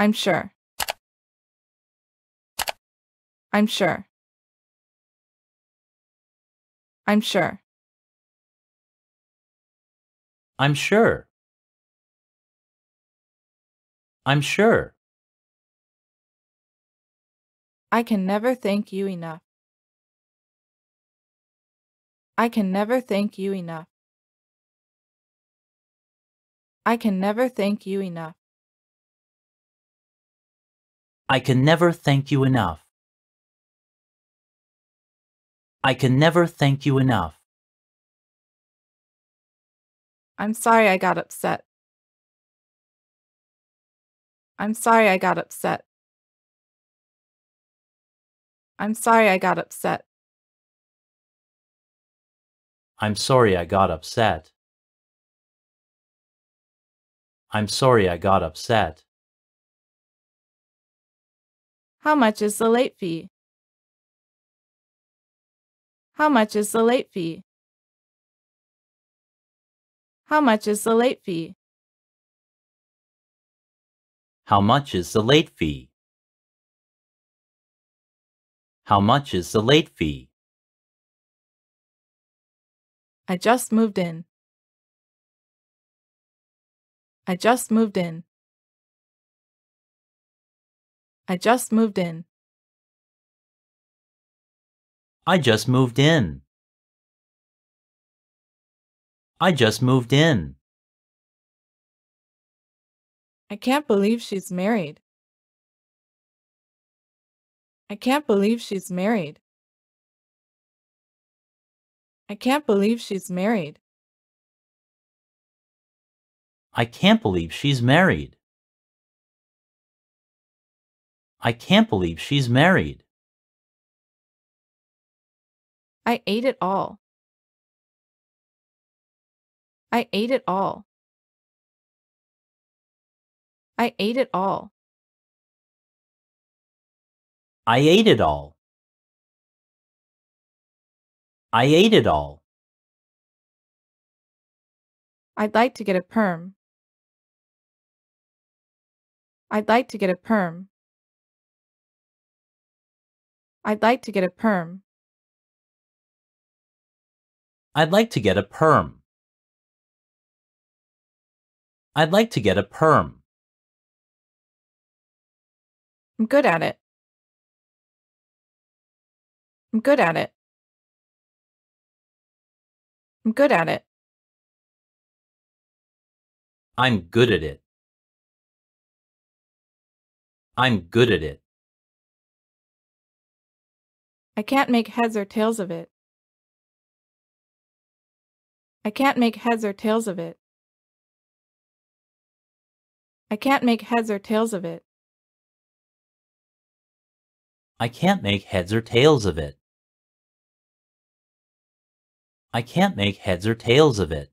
I'm sure. I'm sure. I'm sure. I'm sure. I'm sure. I can never thank you enough. I can never thank you enough. I can never thank you enough. I can never thank you enough. I can never thank you enough. I'm sorry I got upset. I'm sorry I got upset. I'm sorry I got upset. I'm sorry I got upset. I'm sorry I got upset. How much is the late fee? How much is the late fee? How much is the late fee? How much is the late fee? How much is the late fee? I just moved in. I just moved in. I just moved in. I just moved in. I just moved in. I can't believe she's married. I can't believe she's married. I can't believe she's married. I can't believe she's married. I can't believe she's married. I ate it all. I ate it all. I ate it all. I ate it all. I ate it all. I'd like to get a perm. I'd like to get a perm. I'd like to get a perm. I'd like to get a perm. I'd like to get a perm. I'm good at it. I'm good at it. I'm good at it. I'm good at it. I'm good at it. I can't make heads or tails of it. I can't make heads or tails of it. I can't make heads or tails of it. I can't make heads or tails of it. I can't make heads or tails of it.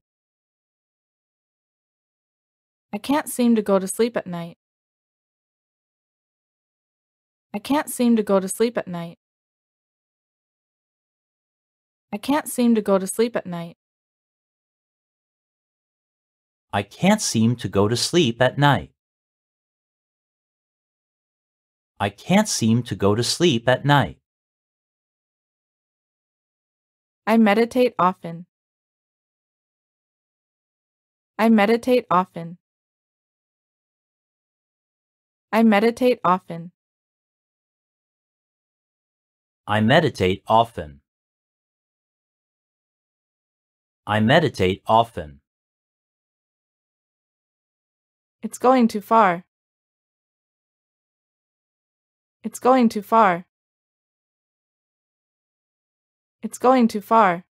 I can't seem to go to sleep at night. I can't seem to go to sleep at night. I can't seem to go to sleep at night. I can't seem to go to sleep at night. I can't seem to go to sleep at night. I meditate often. I meditate often. I meditate often. I meditate often. I meditate often. It's going too far. It's going too far. It's going too far.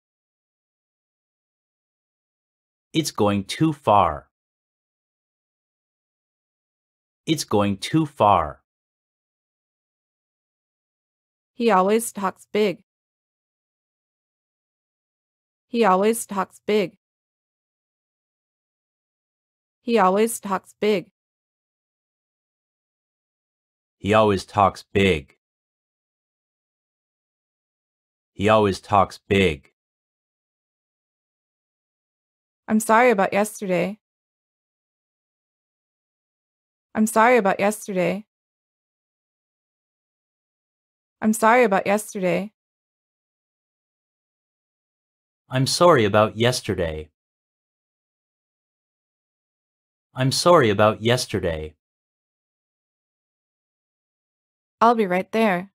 It's going too far. It's going too far. He always talks big. He always talks big. He always talks big. He always talks big. He always talks big. I'm sorry about yesterday. I'm sorry about yesterday. I'm sorry about yesterday. I'm sorry about yesterday. I'm sorry about yesterday. I'll be right there.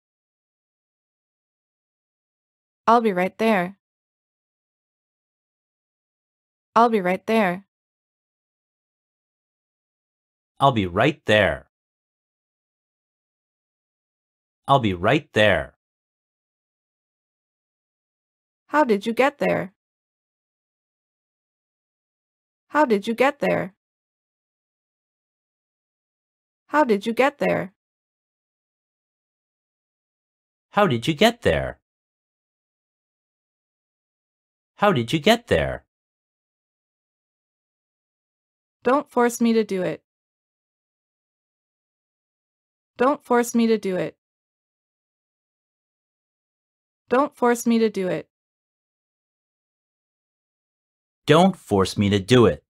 I'll be right there. I'll be right there. I'll be right there. I'll be right there. How did you get there? How did you get there? How did you get there? How did you get there? How did you get there? Don't force me to do it. Don't force me to do it. Don't force me to do it. Don't force me to do it.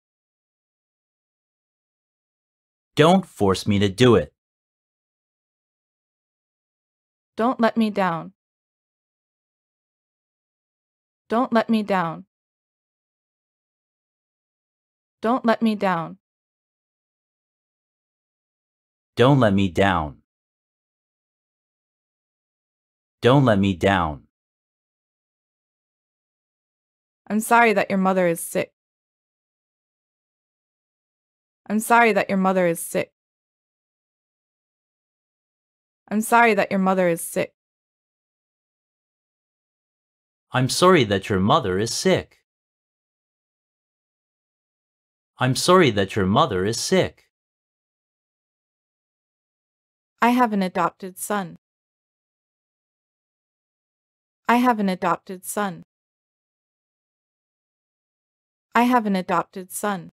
Don't force me to do it. Don't let me down. Don't let me down. Don't let me down. Don't let me down. Don't let me down. I'm sorry that your mother is sick. I'm sorry that your mother is sick. I'm sorry that your mother is sick. I'm sorry that your mother is sick. I'm sorry that your mother is sick. I have an adopted son. I have an adopted son. I have an adopted son.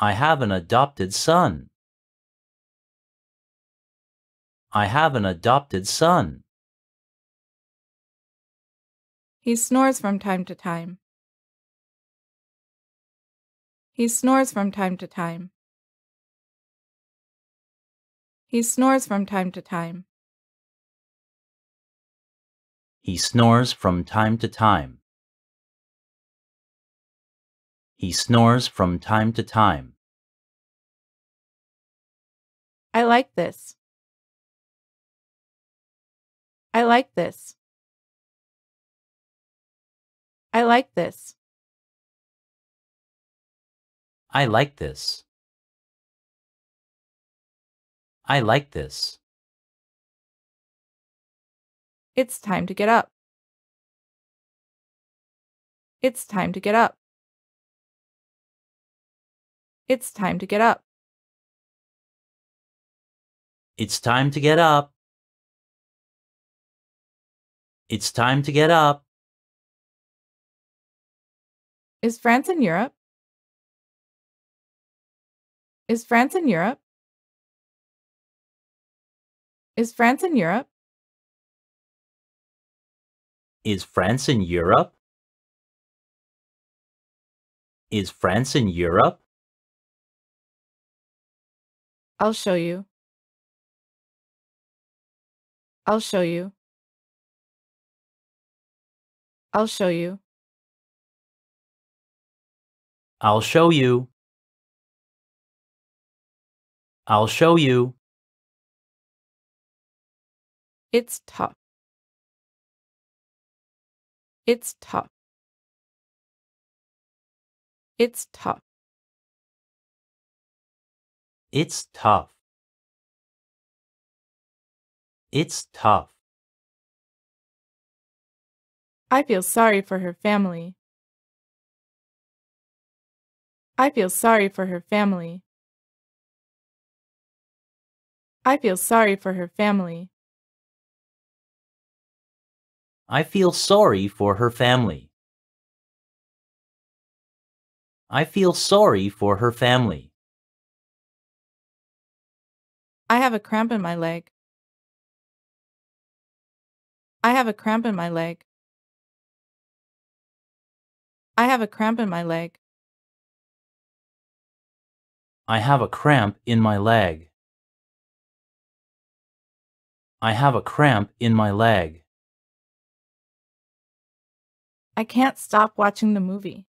I have an adopted son. I have an adopted son. He snores from time to time. He snores from time to time. He snores from time to time. He snores from time to time. He snores from time to time. I like this. I like this. I like this. I like this. I like this. It's time to get up. It's time to get up. It's time to get up. It's time to get up. It's time to get up. Is France in Europe? Is France in Europe? Is France in Europe? Is France in Europe? Is France in Europe? I'll show you. I'll show you. I'll show you. I'll show you. I'll show you. It's tough. It's tough. It's tough. It's tough. It's tough. I feel sorry for her family. I feel sorry for her family. I feel sorry for her family. I feel sorry for her family. I feel sorry for her family. I have a cramp in my leg. I have a cramp in my leg. I have a cramp in my leg. I have a cramp in my leg. I have a cramp in my leg. I can't stop watching the movie.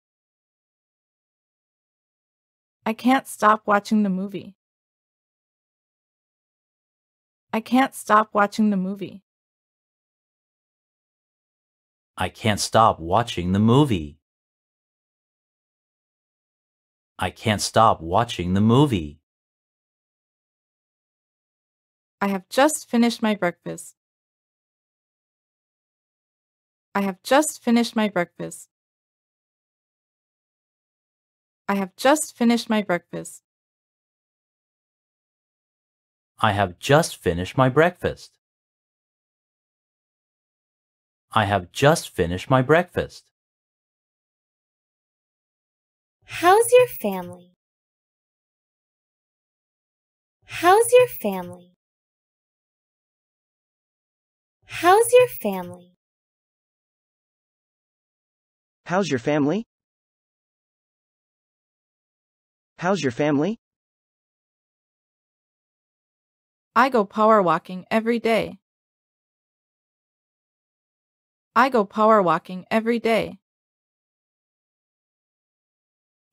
I can't stop watching the movie. I can't stop watching the movie. I can't stop watching the movie. I can't stop watching the movie. I have just finished my breakfast. I have just finished my breakfast. I have just finished my breakfast. I have just finished my breakfast. I have just finished my breakfast. How's your family? How's your family? How's your family? How's your family? How's your family? I go power walking every day. I go power walking every day.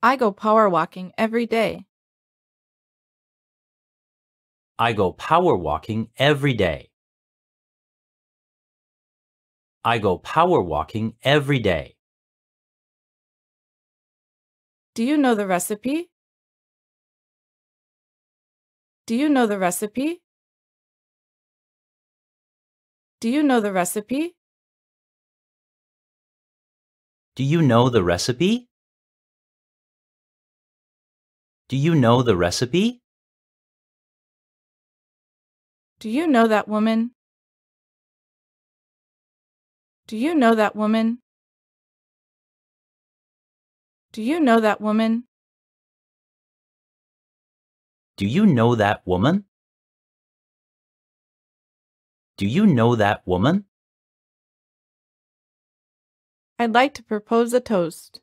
I go power walking every day. I go power walking every day. I go power walking every day. Do you know the recipe? Do you know the recipe? Do you know the recipe? Do you know the recipe? Do you know the recipe? Do you know that woman? Do you know that woman? Do you know that woman? Do you know that woman? Do you know that woman? I'd like to propose a toast.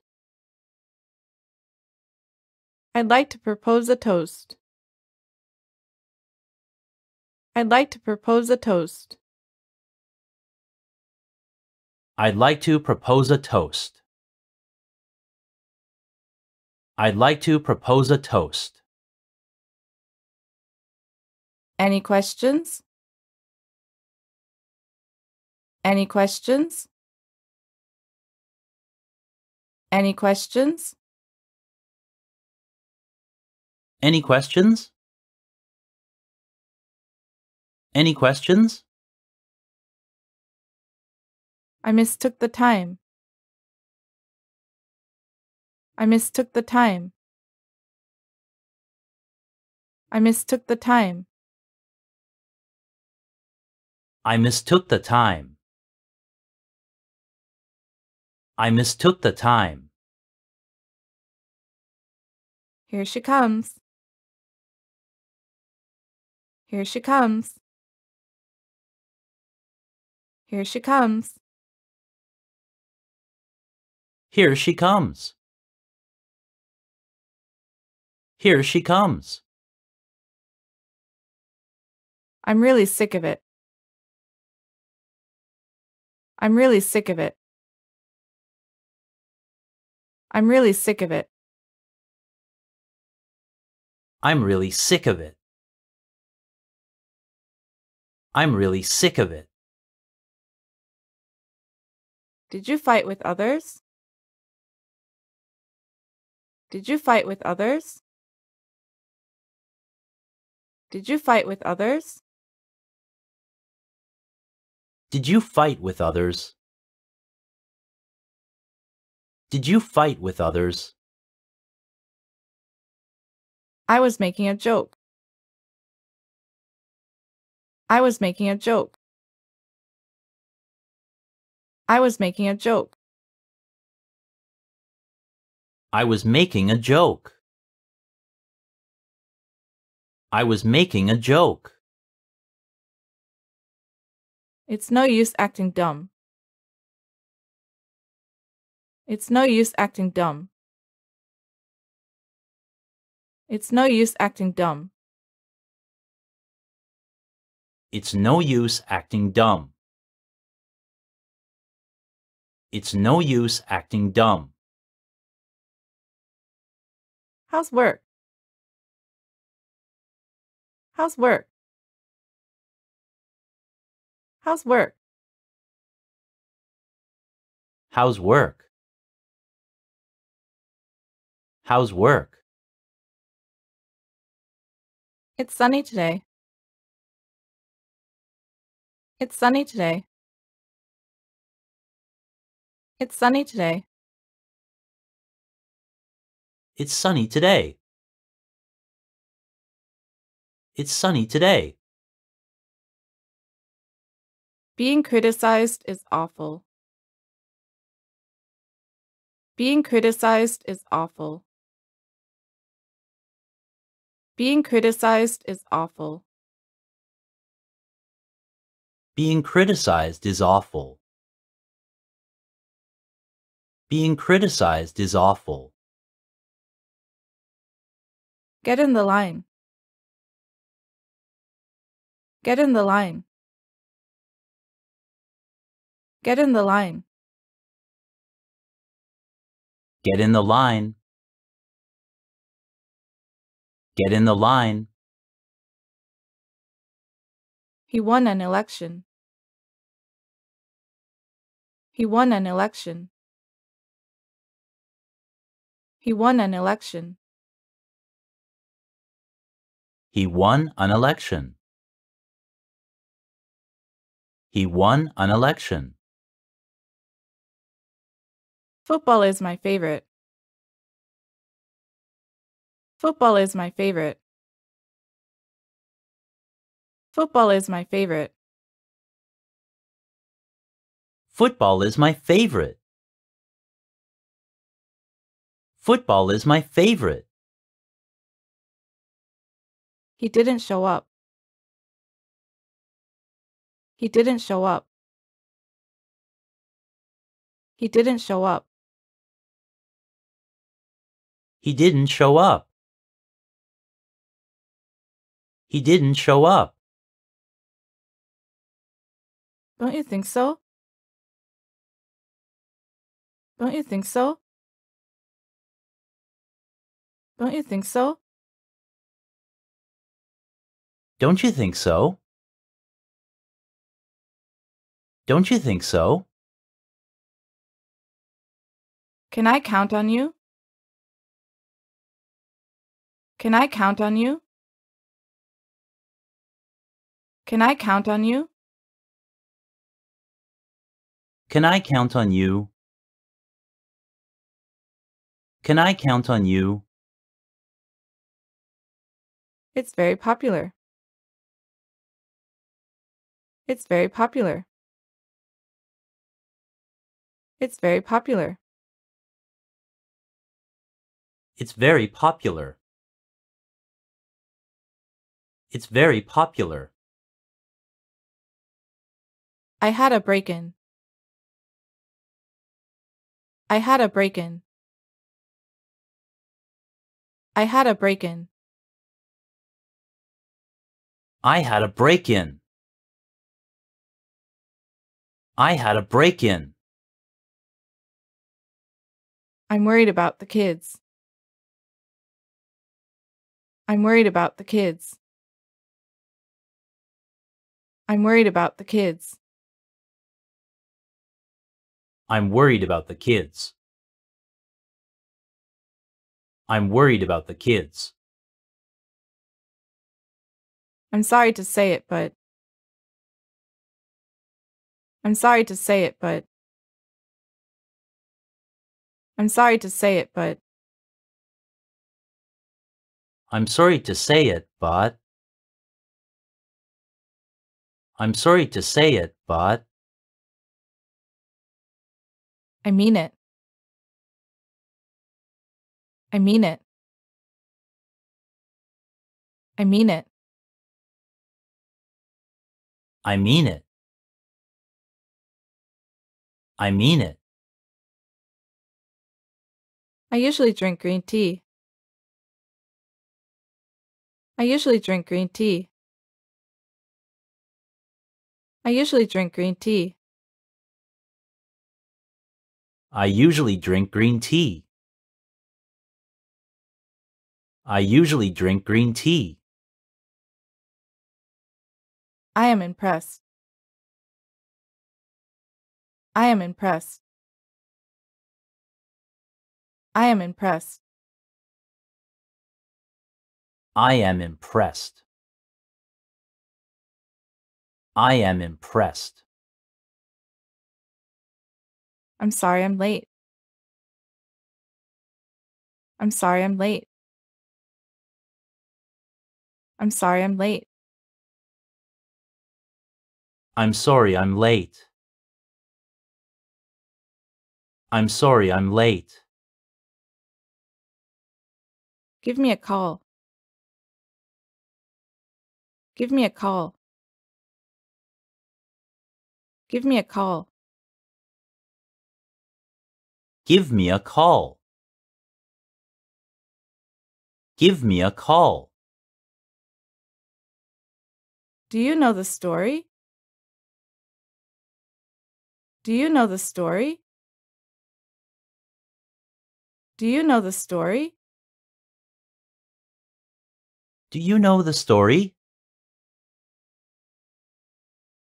I'd like to propose a toast. I'd like to propose a toast. I'd like to propose a toast. I'd like to propose a toast. Any questions? Any questions? Any questions? Any questions? Any questions? I mistook the time. I mistook the time. I mistook the time. I mistook the time. I mistook the time. Here she comes. Here she comes. Here she comes. Here she comes. Here she comes. I'm really sick of it. I'm really sick of it. I'm really sick of it. I'm really sick of it. I'm really sick of it. Did you fight with others? Did you fight with others? Did you fight with others? Did you fight with others? Did you fight with others? I was making a joke. I was making a joke. I was making a joke. I was making a joke. I was making a joke. It's no use acting dumb. It's no use acting dumb. It's no use acting dumb. It's no use acting dumb. It's no use acting dumb. How's work? How's work? How's work? How's work? How's work? It's sunny today. It's sunny today. It's sunny today. It's sunny today. It's sunny today. Being criticized is awful. Being criticized is awful. Being criticized is awful. Being criticized is awful. Being criticized is awful. Get in the line. Get in the line. Get in the line. Get in the line. Get in the line. He won an election. He won an election. He won an election. He won an election. He won an election. Football is my favorite. Football is my favorite. Football is my favorite. Football is my favorite. Football is my favorite. He didn't show up. He didn't show up. He didn't show up. He didn't show up. He didn't show up. Don't you think so? Don't you think so? Don't you think so? Don't you think so? Don't you think so? Can I count on you? Can I count on you? Can I count on you? Can I count on you? Can I count on you? It's very popular. It's very popular. It's very popular. It's very popular. It's very popular. I had a break in. I had a break in. I had a break in. I had a break in. I had a break in. I'm worried about the kids. I'm worried about the kids. I'm worried about the kids. I'm worried about the kids. I'm worried about the kids. I'm sorry to say it, but. I'm sorry to say it, but. I'm sorry to say it, but. I'm sorry to say it, but. I'm sorry to say it, but. I mean it. I mean it. I mean it. I mean it. I mean it. I usually drink green tea. I usually drink green tea. I usually drink green tea. I usually drink green tea. I usually drink green tea. I am impressed. I am impressed. I am impressed. I am impressed. I am impressed. I'm sorry I'm late. I'm sorry I'm late. I'm sorry I'm late. I'm sorry I'm late. I'm sorry I'm late. Give me a call. Give me a call. Give me a call. Give me a call. Give me a call. Do you know the story? Do you know the story? Do you know the story? Do you know the story?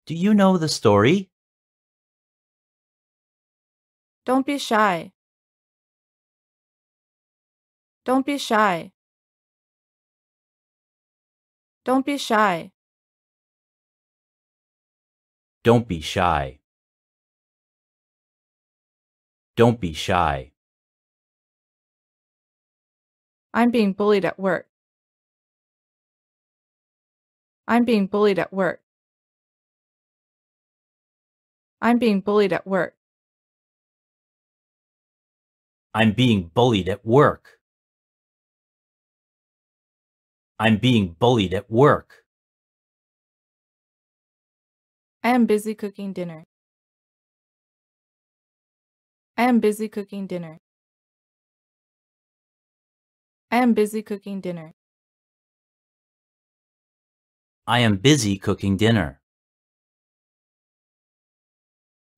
Do you know the story? Don't be shy. Don't be shy. Don't be shy. Don't be shy. Don't be shy. I'm being bullied at work. I'm being bullied at work. I'm being bullied at work. I'm being bullied at work. I'm being bullied at work. I am busy cooking dinner. I am busy cooking dinner. I am busy cooking dinner. I am busy cooking dinner.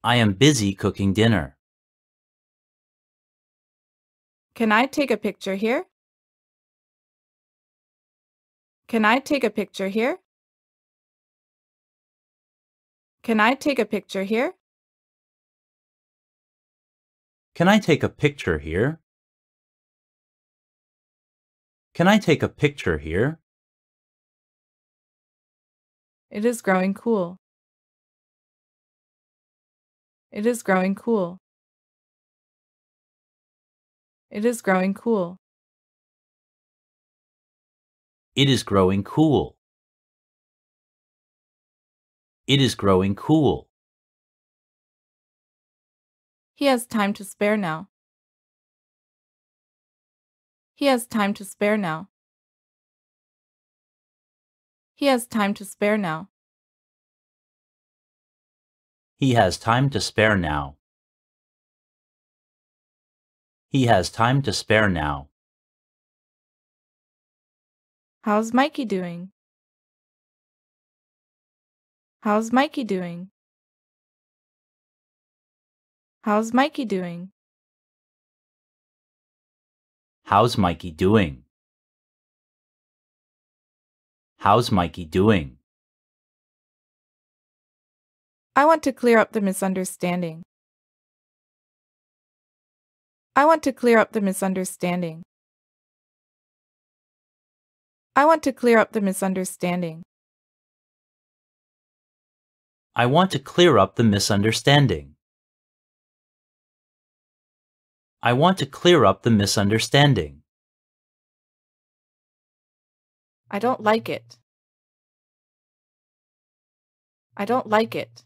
I am busy cooking dinner. Can I take a picture here? Can I take a picture here? Can I take a picture here? Can I take a picture here? Can I take a picture here? It is growing cool. It is growing cool. It is growing cool. It is growing cool. It is growing cool. He has time to spare now. He has time to spare now. He has time to spare now. He has time to spare now. He has time to spare now. How's Mikey doing? How's Mikey doing? How's Mikey doing? How's Mikey doing? How's Mikey doing? I want to clear up the misunderstanding. I want to clear up the misunderstanding. I want to clear up the misunderstanding. I want to clear up the misunderstanding. I want to clear up the misunderstanding. I don't like it. I don't like it.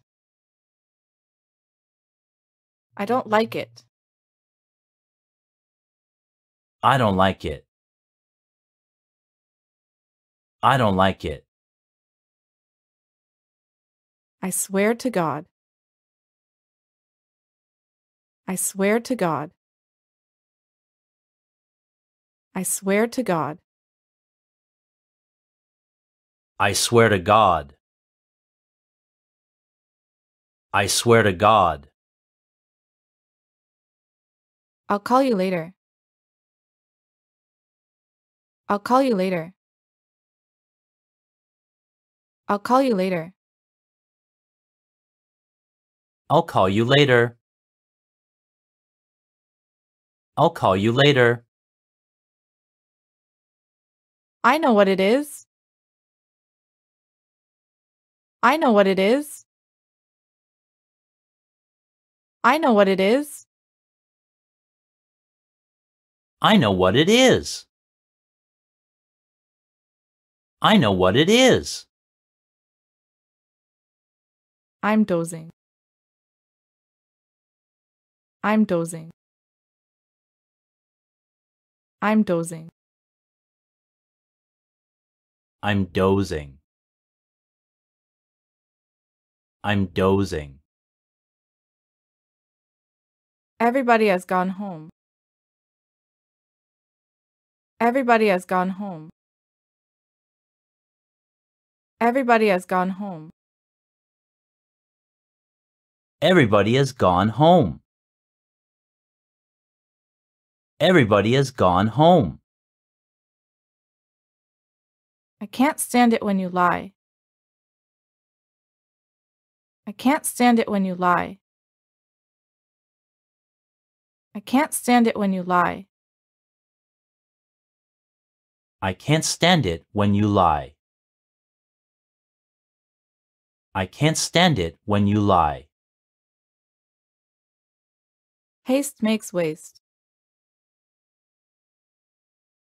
I don't like it. I don't like it. I don't like it. I swear to God. I swear to God. I swear to God. I swear to God. I swear to God. I'll call you later. I'll call you later. I'll call you later. I'll call you later. I'll call you later. I know what it is. I know what it is. I know what it is. I know what it is. I know what it is. I'm dozing. I'm dozing. I'm dozing. I'm dozing. I'm dozing. Everybody has gone home. Everybody has gone home. Everybody has gone home. Everybody has gone home. Everybody has gone home. I can't stand it when you lie. I can't stand it when you lie. I can't stand it when you lie. I can't stand it when you lie. I can't stand it when you lie. Haste makes waste.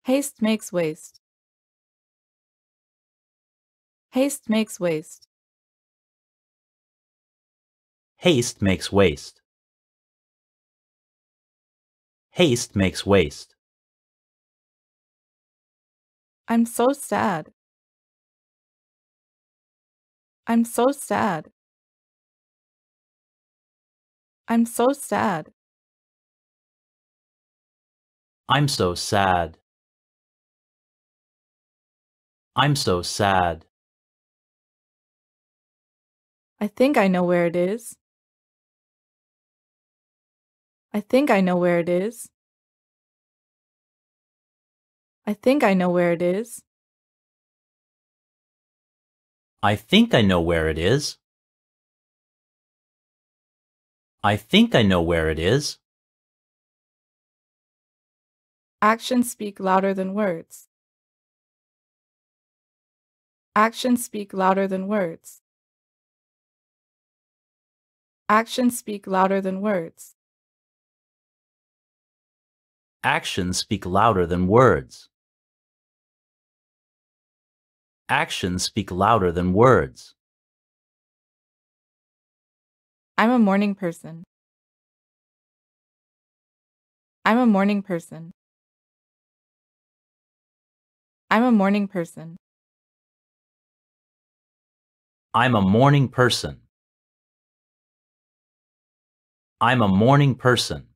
Haste makes waste. Haste makes waste. Haste makes waste. Haste makes waste. I'm so sad. I'm so sad. I'm so sad. I'm so sad. I'm so sad. I think I know where it is. I think I know where it is. I think I know where it is. I think I know where it is. I think I know where it is. Actions speak louder than words. Actions speak louder than words. Actions speak louder than words. Actions speak louder than words actions speak louder than words. I'm a morning person. I'm a morning person. I'm a morning person. I'm a morning person. I'm a morning person.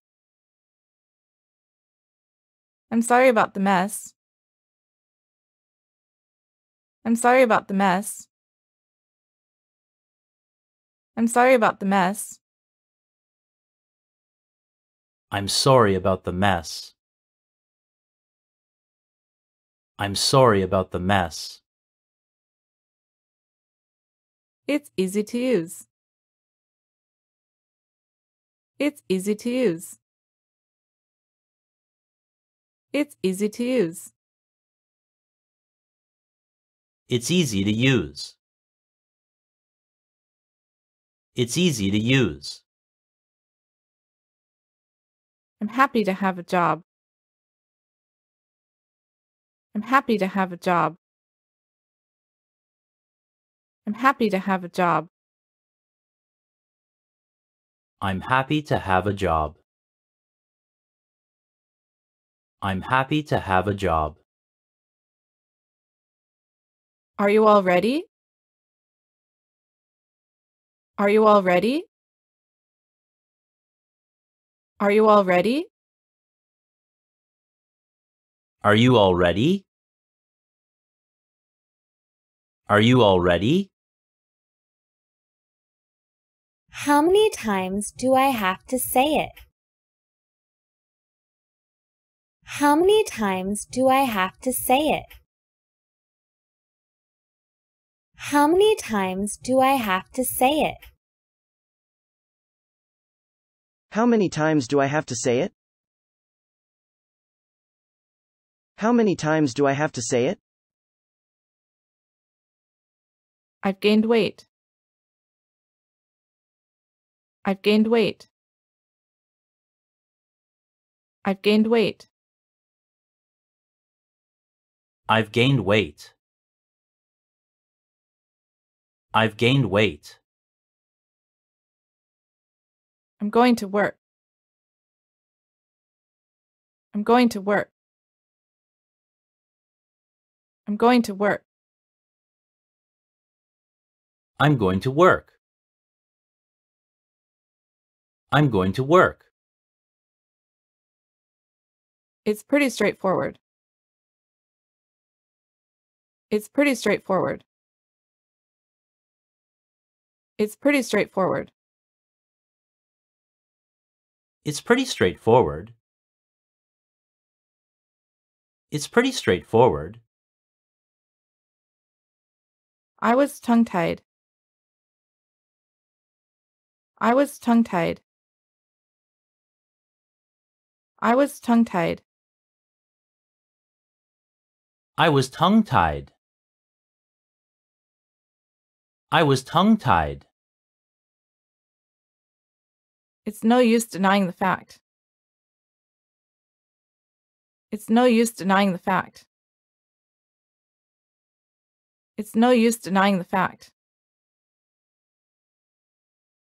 I'm sorry about the mess. I'm sorry about the mess. I'm sorry about the mess. I'm sorry about the mess. I'm sorry about the mess. It's easy to use. It's easy to use. It's easy to use. It's easy to use. It's easy to use. I'm happy to have a job. I'm happy to have a job. I'm happy to have a job. I'm happy to have a job. I'm happy to have a job. Are you all ready? Are you all ready? Are you all ready? Are you all ready? Are you all ready? How many times do I have to say it? How many times do I have to say it? How many times do I have to say it? How many times do I have to say it? How many times do I have to say it? I've gained weight. I've gained weight. I've gained weight. I've gained weight. I've gained weight. I'm going to work. I'm going to work. I'm going to work. I'm going to work. I'm going to work. It's pretty straightforward. It's pretty straightforward. It's pretty straightforward. It's pretty straightforward. It's pretty straightforward. I was tongue tied. I was tongue tied. I was tongue tied. I was tongue tied. I was tongue tied. It's no use denying the fact. It's no use denying the fact. It's no use denying the fact.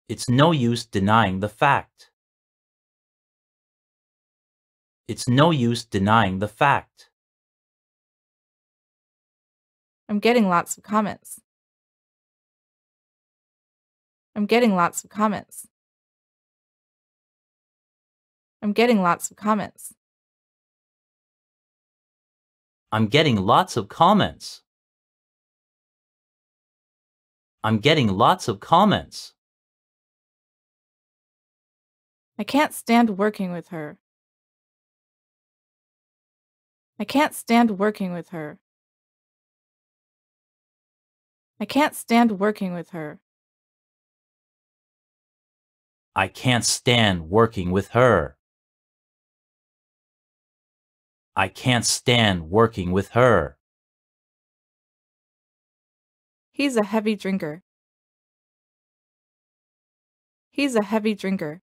It's no use denying the fact. It's no use denying the fact. I'm getting lots of comments. I'm getting lots of comments. I'm getting lots of comments. I'm getting lots of comments. I'm getting lots of comments. I can't stand working with her. I can't stand working with her. I can't stand working with her. I can't stand working with her. I can't stand working with her. He's a heavy drinker. He's a heavy drinker.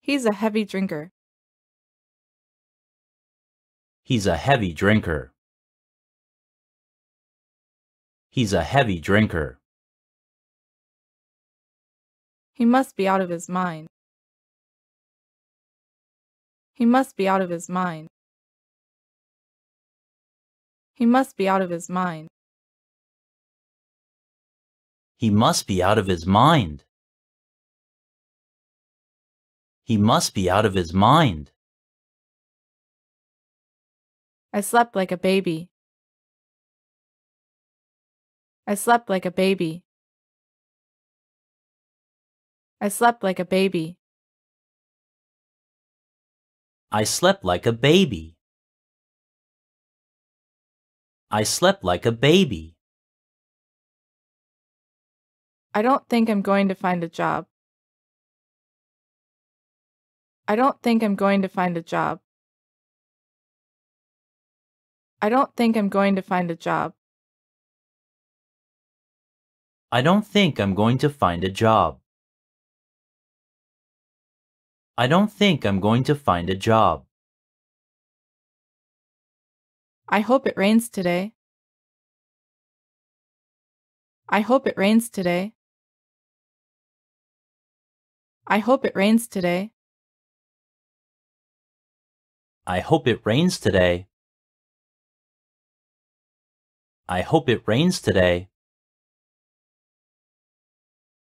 He's a heavy drinker. He's a heavy drinker. He's a heavy drinker. He must be out of his mind. He must be out of his mind. He must be out of his mind. He must be out of his mind. He must be out of his mind. I slept like a baby. I slept like a baby. I slept like a baby. I slept like a baby. I slept like a baby. I don't think I'm going to find a job. I don't think I'm going to find a job. I don't think I'm going to find a job. I don't think I'm going to find a job. I don't think I'm going to find a job. I hope it rains today. I hope it rains today. I hope it rains today. I hope it rains today. I hope it rains today.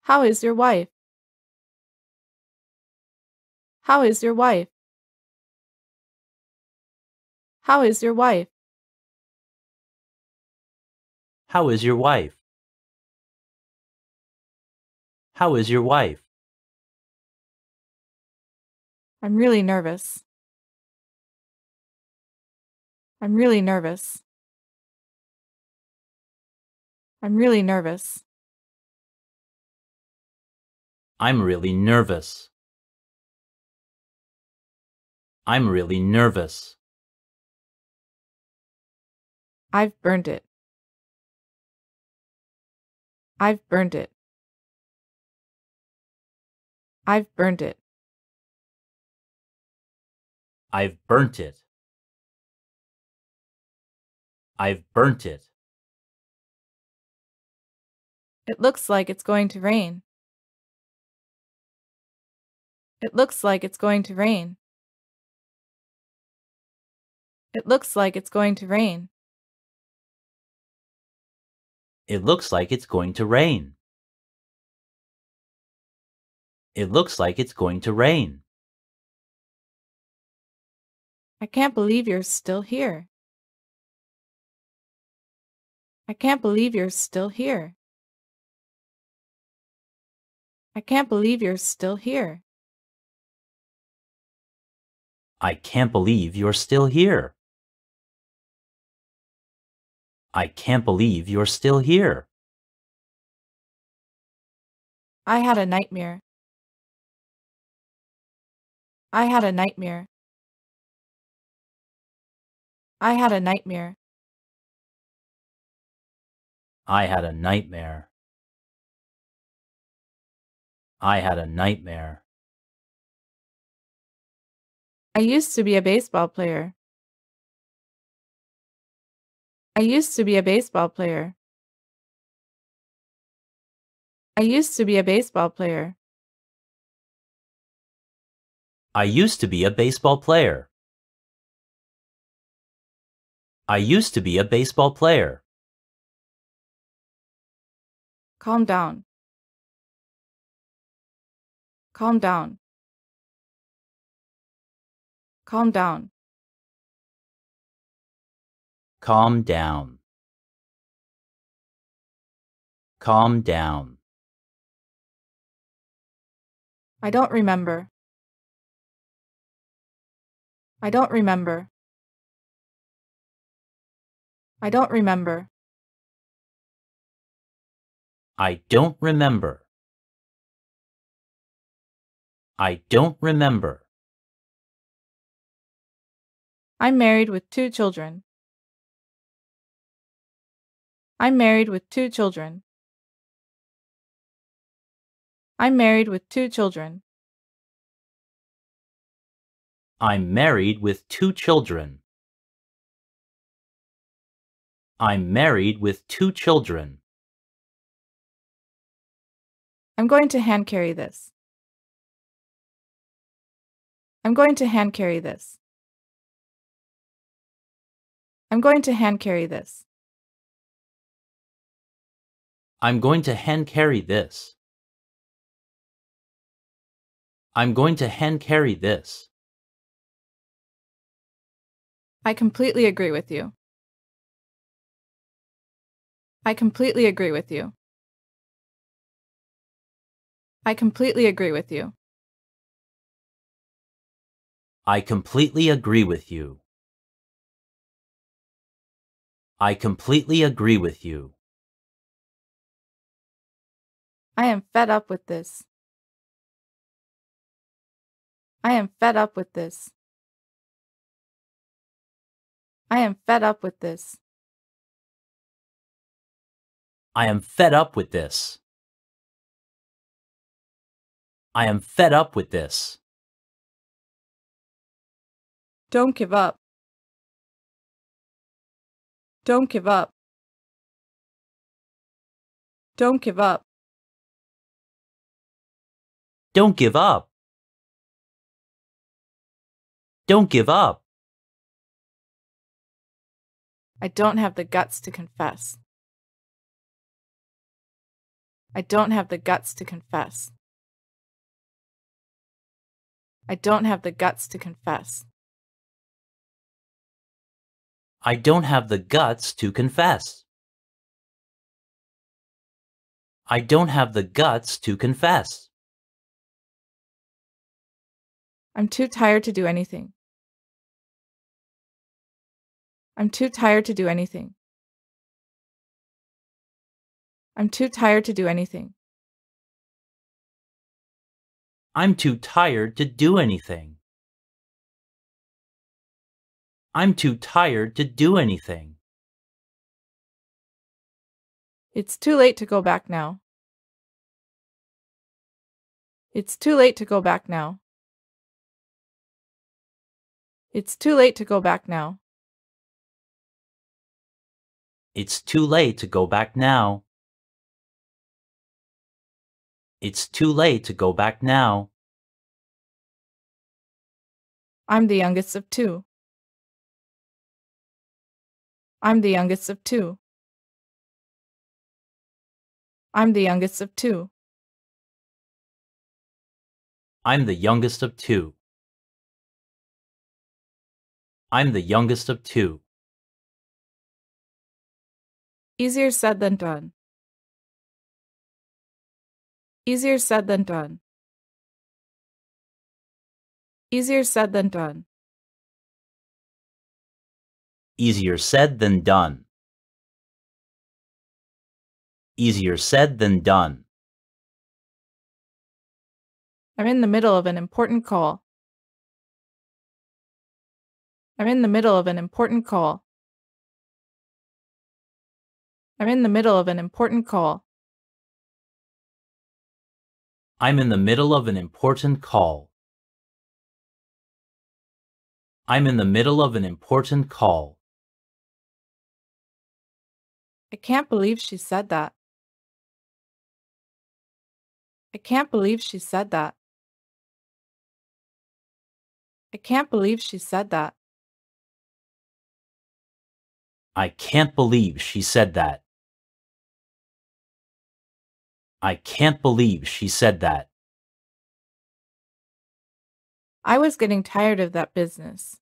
How is your wife? How is your wife? How is your wife? How is your wife? How is your wife? I'm really nervous. I'm really nervous. I'm really nervous. I'm really nervous. I'm really nervous. I've burned it. I've burned it. I've burned it. I've burnt it. I've burnt it. It looks like it's going to rain. It looks like it's going to rain. It looks like it's going to rain. It looks like it's going to rain. It looks like it's going to rain. I can't believe you're still here. I can't believe you're still here. I can't believe you're still here. I can't believe you're still here. I can't believe you're still here. I had a nightmare. I had a nightmare. I had a nightmare. I had a nightmare. I had a nightmare. I used to be a baseball player. I used to be a baseball player. I used to be a baseball player. I used to be a baseball player. I used to be a baseball player. Calm down. Calm down. Calm down. Calm down. Calm down. I don't remember. I don't remember. I don't remember. I don't remember. I don't remember. I'm married with two children. I'm married with two children. I'm married with two children. I'm married with two children. I'm married with two children. I'm going to hand carry this. I'm going to hand carry this. I'm going to hand carry this. I'm going to hand carry this. I'm going to hand carry this. I completely agree with you. I completely agree with you. I completely agree with you. I completely agree with you. I completely agree with you. I am fed up with this. I am fed up with this. I am fed up with this. I am fed up with this. I am fed up with this. Don't give up. Don't give up. Don't give up. Don't give up. Don't give up. I don't have the guts to confess. I don't have the guts to confess. I don't have the guts to confess. I don't have the guts to confess. I don't have the guts to confess. I'm too tired to do anything. I'm too tired to do anything. I'm too tired to do anything. I'm too tired to do anything. I'm too tired to do anything. It's too late to go back now. It's too late to go back now. It's too late to go back now. It's too late to go back now. It's too late to go back now. I'm the youngest of two. I'm the youngest of two. I'm the youngest of two. I'm the youngest of two. I'm the youngest of two. Easier said than done. Easier said than done. Easier said than done. Easier said than done. Easier said than done. I'm in the middle of an important call. I'm in the middle of an important call. I'm in the middle of an important call. I'm in the middle of an important call. I'm in the middle of an important call. I can't believe she said that. I can't believe she said that. I can't believe she said that. I can't believe she said that. I can't believe she said that. I was getting tired of that business.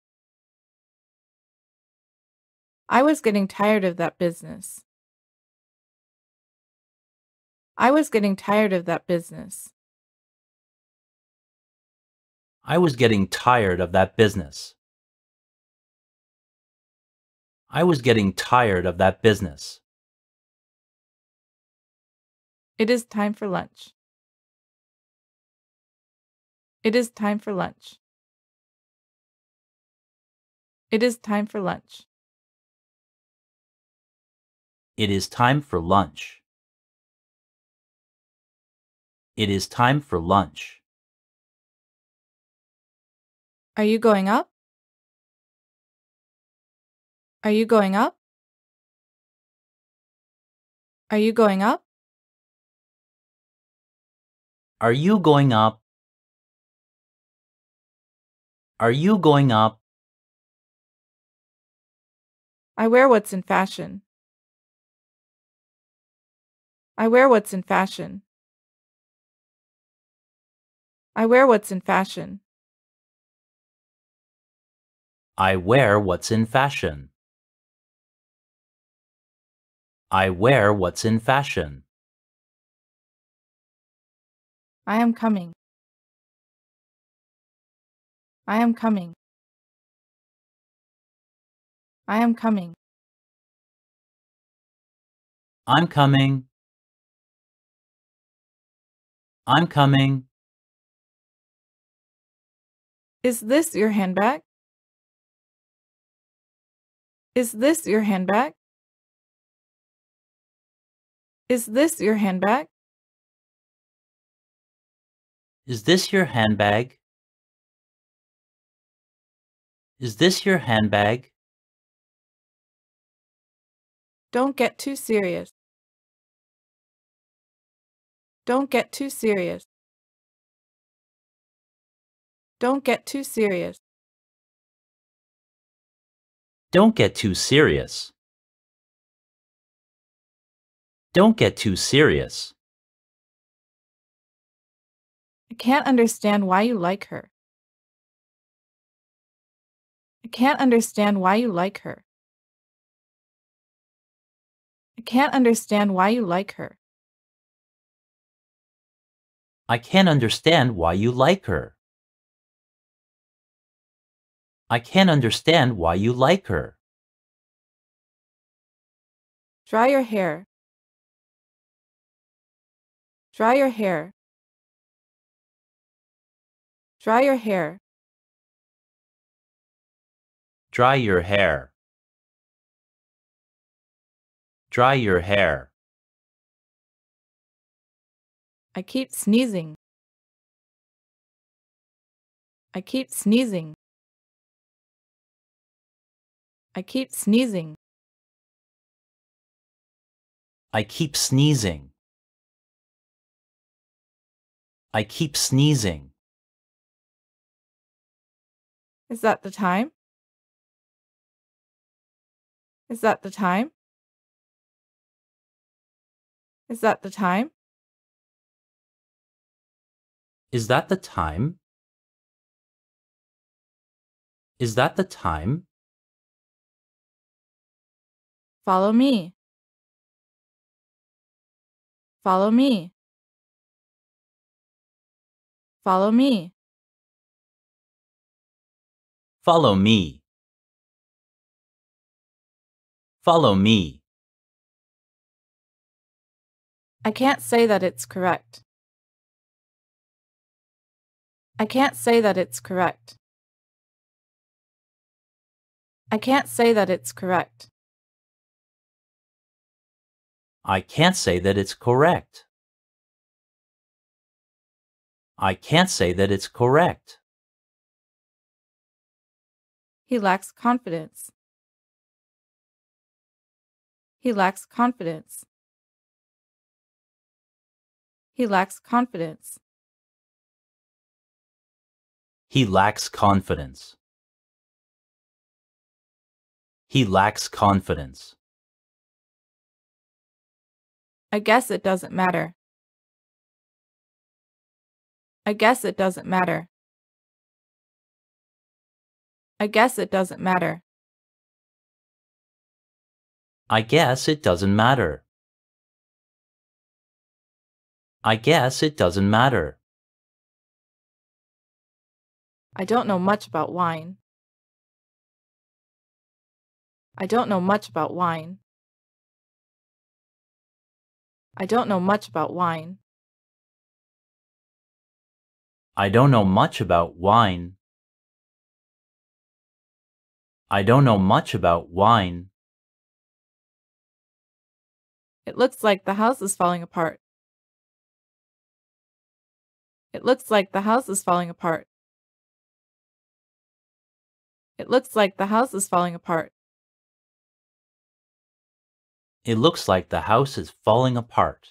I was getting tired of that business. I was getting tired of that business. I was getting tired of that business. I was getting tired of that business. It is time for lunch. It is time for lunch. It is time for lunch. It is time for lunch. It is time for lunch. Are you going up? Are you going up? Are you going up? Are you going up? Are you going up? I wear what's in fashion. I wear what's in fashion. I wear what's in fashion. I wear what's in fashion. I wear what's in fashion. I am coming. I am coming. I am coming. I'm coming. I'm coming. Is this your handbag? Is this your handbag? Is this your handbag? Is this your handbag? Is this your handbag? Don't get too serious. Don't get too serious. Don't get too serious. Don't get too serious. Don't get too serious. I can't understand why you like her. I can't understand why you like her. I can't understand why you like her. I can't understand why you like her. I can't understand why you like her. Dry your hair. Dry your hair. Dry your hair. Dry your hair. Dry your hair. I keep sneezing. I keep sneezing. I keep sneezing. I keep sneezing. I keep sneezing. Is that the time? Is that the time? Is that the time? Is that the time? Is that the time? Follow me. Follow me. Follow me. Follow me. Follow me. I can't say that it's correct. I can't say that it's correct. I can't say that it's correct. I can't say that it's correct. I can't say that it's correct. He lacks confidence. He lacks confidence. He lacks confidence. He lacks confidence. He lacks confidence. I guess it doesn't matter. I guess it doesn't matter. I guess it doesn't matter. I guess it doesn't matter. I guess it doesn't matter. I don't know much about wine. I don't know much about wine. I don't know much about wine. I don't know much about wine. I don't know much about wine. It looks like the house is falling apart. It looks like the house is falling apart. It looks like the house is falling apart. It looks like the house is falling apart.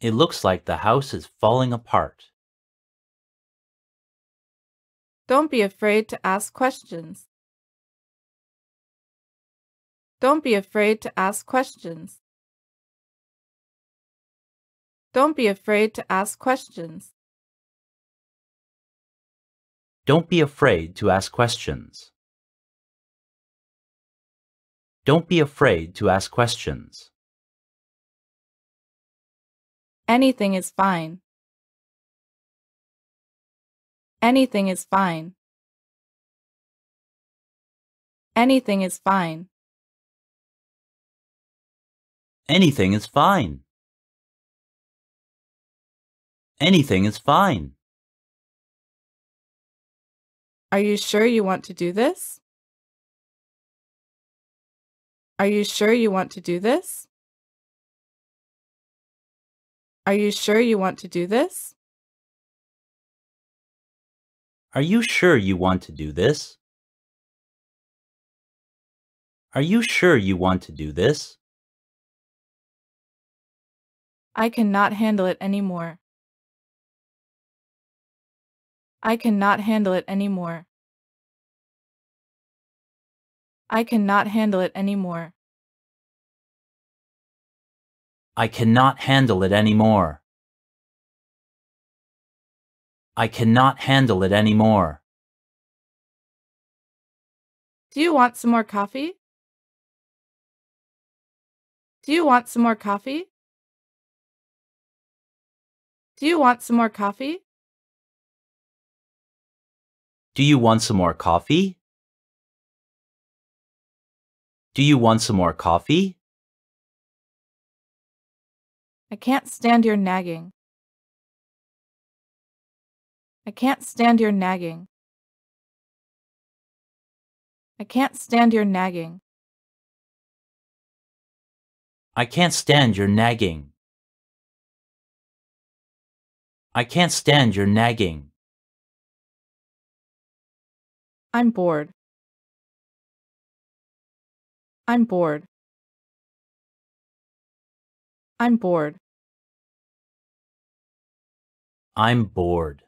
It looks like the house is falling apart. Don't be afraid to ask questions. Don't be afraid to ask questions. Don't be afraid to ask questions. Don't be afraid to ask questions. Don't be afraid to ask questions. Anything is fine. Anything is fine. Anything is fine. Anything is fine. Anything is fine. Are you sure you want to do this? Are you sure you want to do this? Are you sure you want to do this? Are you sure you want to do this? Are you sure you want to do this? I cannot handle it anymore. I cannot handle it anymore. I cannot handle it anymore. I cannot handle it anymore. I cannot handle it anymore. Do you want some more coffee? Do you want some more coffee? Do you want some more coffee? Do you want some more coffee? Do you want some more coffee? I can't stand your nagging. I can't stand your nagging. I can't stand your nagging. I can't stand your nagging. I can't stand your nagging. I'm bored. I'm bored. I'm bored. I'm bored.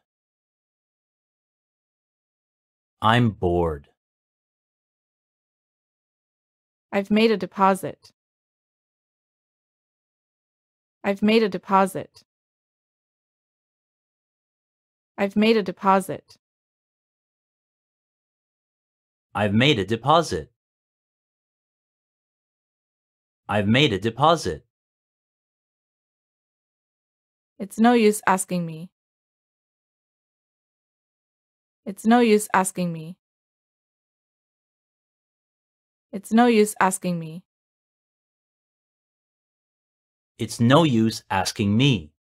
I'm bored. I've made a deposit. I've made a deposit. I've made a deposit. I've made a deposit. I've made a deposit. It's no use asking me. It's no use asking me. It's no use asking me. It's no use asking me.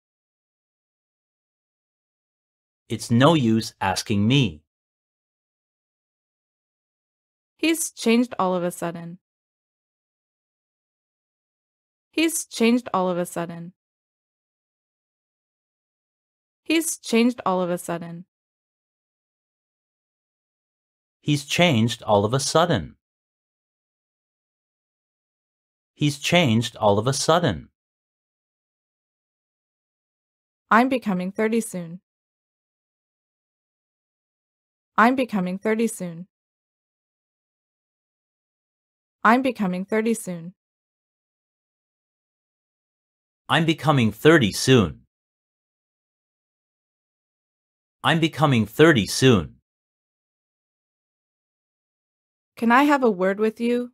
It's no use asking me. He's changed all of a sudden. He's changed all of a sudden. He's changed all of a sudden. He's changed all of a sudden. He's changed all of a sudden. I'm becoming 30 soon. I'm becoming 30 soon. I'm becoming 30 soon. I'm becoming 30 soon. I'm becoming 30 soon. Can I have a word with you?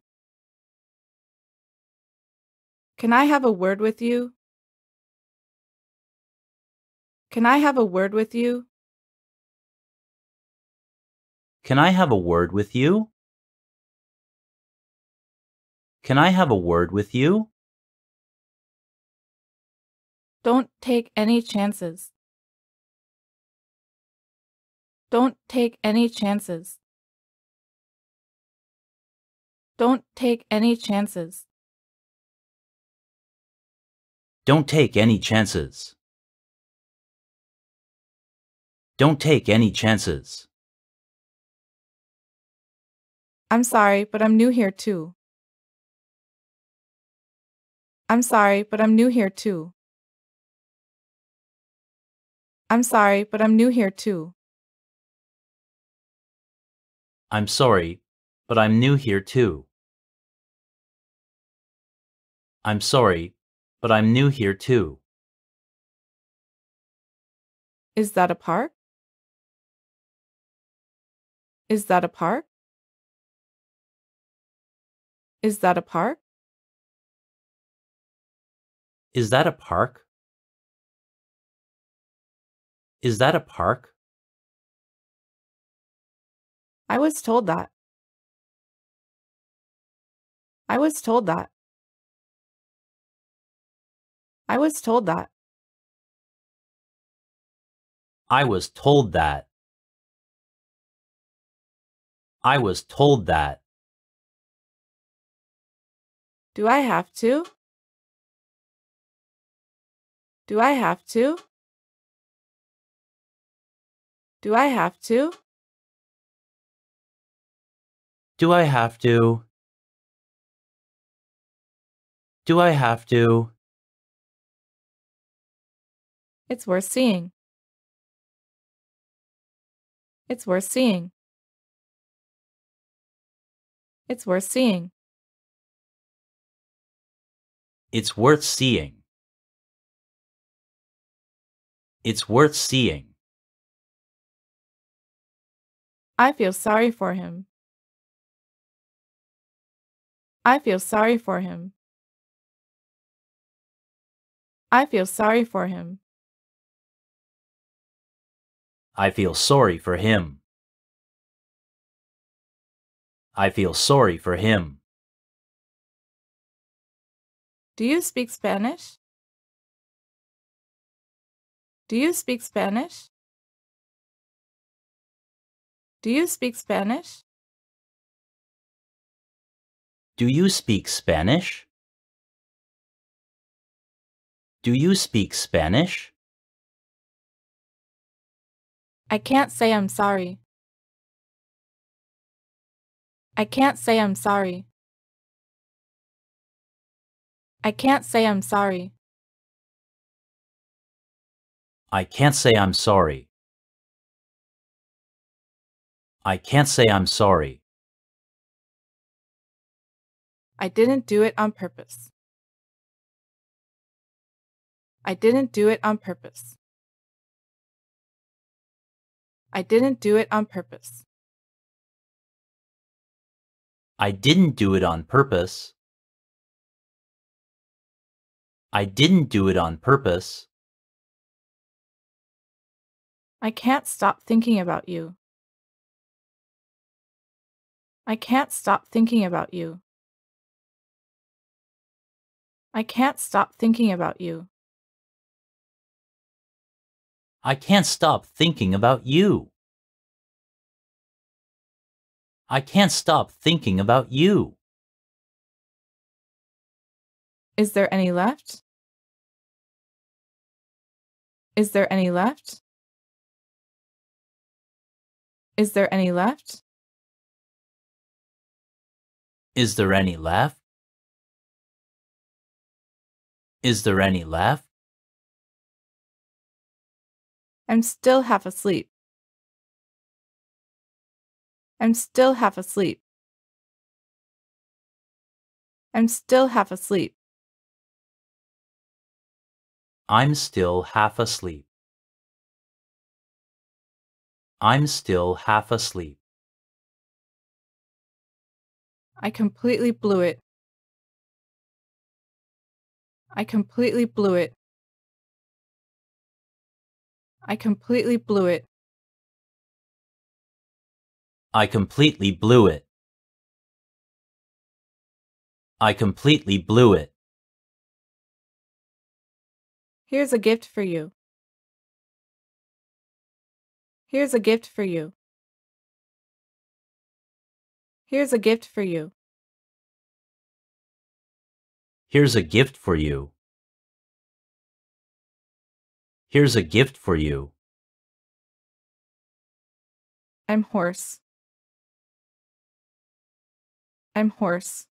Can I have a word with you? Can I have a word with you? Can I have a word with you? Can I have a word with you? Don't take any chances. Don't take any chances. Don't take any chances. Don't take any chances. Don't take any chances. I'm sorry, but I'm new here too. I'm sorry, but I'm new here too. I'm sorry, but I'm new here too. I'm sorry, but I'm new here too. I'm sorry, but I'm new here too. Is that a park? Is that a park? Is that a park? Is that a park? Is that a park? I was told that. I was told that. I was told that. I was told that. I was told that. Do I have to? Do I have to? Do I have to? Do I have to? Do I have to? It's worth seeing. It's worth seeing. It's worth seeing. It's worth seeing. It's worth seeing. I feel sorry for him. I feel sorry for him. I feel sorry for him. I feel sorry for him. I feel sorry for him. Do you speak Spanish? Do you speak Spanish? Do you speak Spanish? Do you speak Spanish? Do you speak Spanish? I can't say I'm sorry. I can't say I'm sorry. I can't say I'm sorry. I can't say I'm sorry. I can't say I'm sorry. I didn't do it on purpose. I didn't do it on purpose. I didn't do it on purpose. I didn't do it on purpose. I didn't do it on purpose. I can't stop thinking about you. I can't stop thinking about you. I can't stop thinking about you. I can't stop thinking about you. I can't stop thinking about you. Is there any left? Is there any left? Is there any left? Is there any left? Is there any left? I'm still half asleep. I'm still half asleep. I'm still half asleep. I'm still half asleep. I'm still half asleep. I completely blew it. I completely blew it. I completely blew it. I completely blew it. I completely blew it. Here's a gift for you. Here's a gift for you. Here's a gift for you. Here's a gift for you. Here's a gift for you. I'm hoarse. I'm hoarse.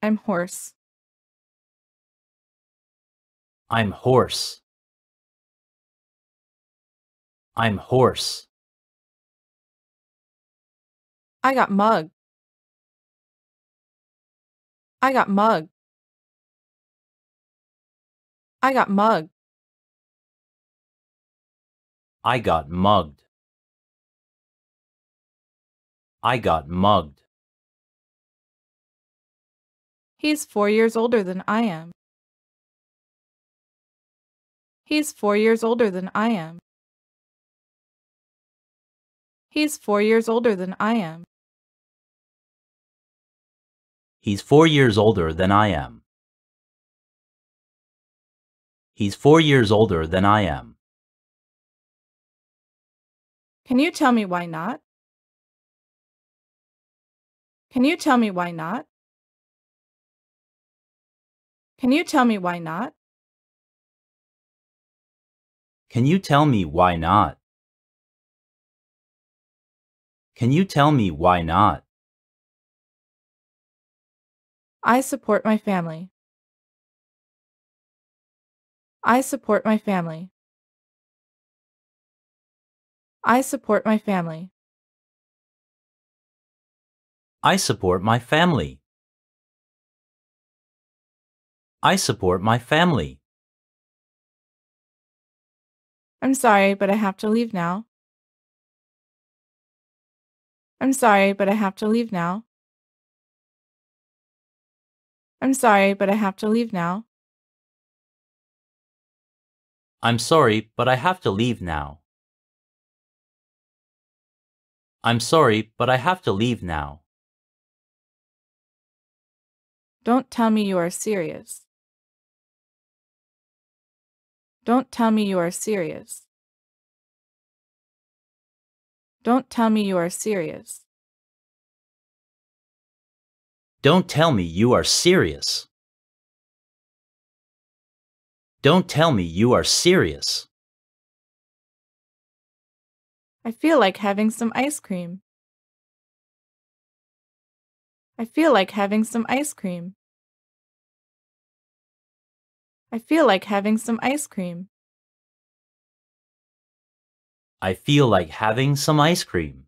I'm hoarse. I'm hoarse. I'm hoarse. I got mugged. I got mugged. I got mugged. I got mugged. I got mugged. He's four years older than I am. He's four years older than I am. He's four years older than I am. He's four years older than I am. He's four years older than I am. Can you tell me why not? Can you tell me why not? Can you tell me why not? Can you tell me why not? Can you tell me why not? I support my family. I support my family. I support my family. I support my family. I support my family. I'm sorry, but I have to leave now. I'm sorry, but I have to leave now. I'm sorry, but I have to leave now. I'm sorry, but I have to leave now. I'm sorry, but I have to leave now. Don't tell me you are serious. Don't tell me you are serious. Don't tell me you are serious. Don't tell me you are serious. Don't tell me you are serious. I feel like having some ice cream. I feel like having some ice cream. I feel like having some ice cream. I feel like having some ice cream.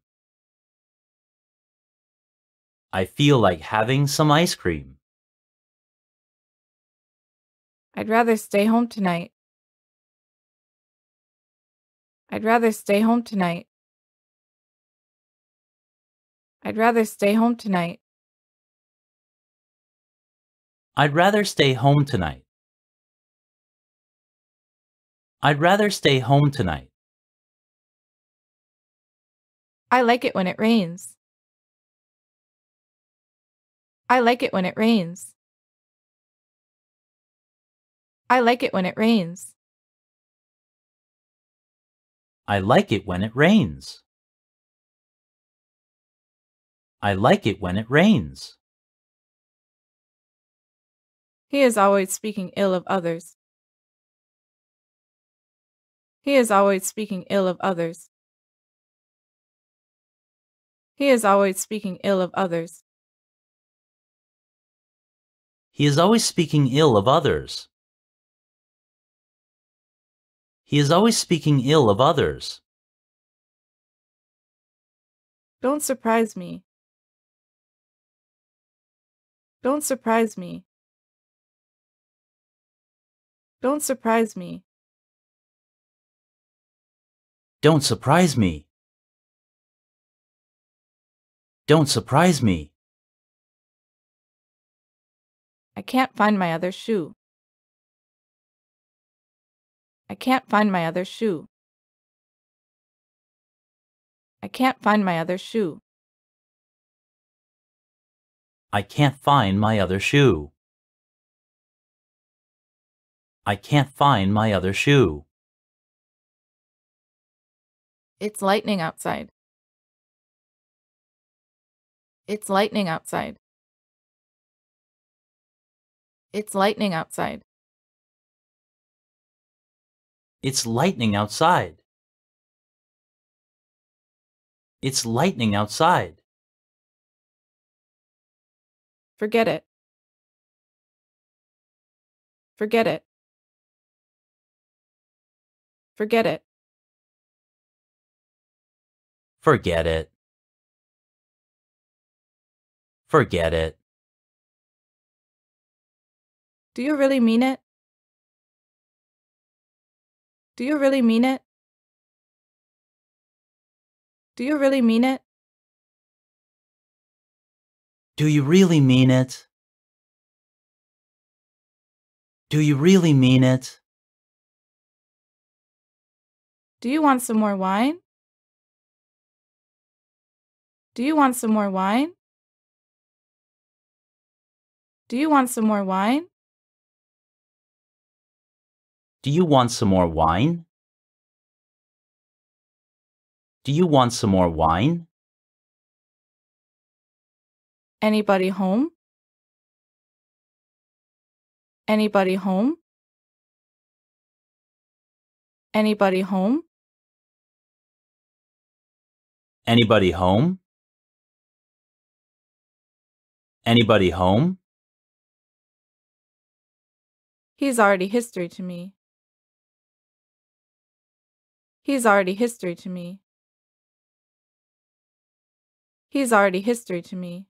I feel like having some ice cream. I'd rather stay home tonight. I'd rather stay home tonight. I'd rather stay home tonight. I'd rather stay home tonight. I'd rather stay home tonight. I like it when it rains. I like it when it rains. I like it when it rains. I like it when it rains. I like it when it rains. He is always speaking ill of others. He is always speaking ill of others. He is always speaking ill of others. He is always speaking ill of others. He is always speaking ill of others. Don't surprise me. Don't surprise me. Don't surprise me. Don't surprise me. Don't surprise me. I can't find my other shoe. I can't find my other shoe. I can't find my other shoe. I can't find my other shoe. I can't find my other shoe. It's lightning outside. It's lightning outside. It's lightning outside. It's lightning outside. It's lightning outside. Forget it. Forget it. Forget it. Forget it. Forget it. Do you really mean it? Do you really mean it? Do you really mean it? Do you really mean it? Do you really mean it? Do you want some more wine? Do you want some more wine? Do you want some more wine? Do you want some more wine? Do you want some more wine? Anybody home? Anybody home? Anybody home? Anybody home? Anybody home? He's already history to me. He's already history to me. He's already history to me.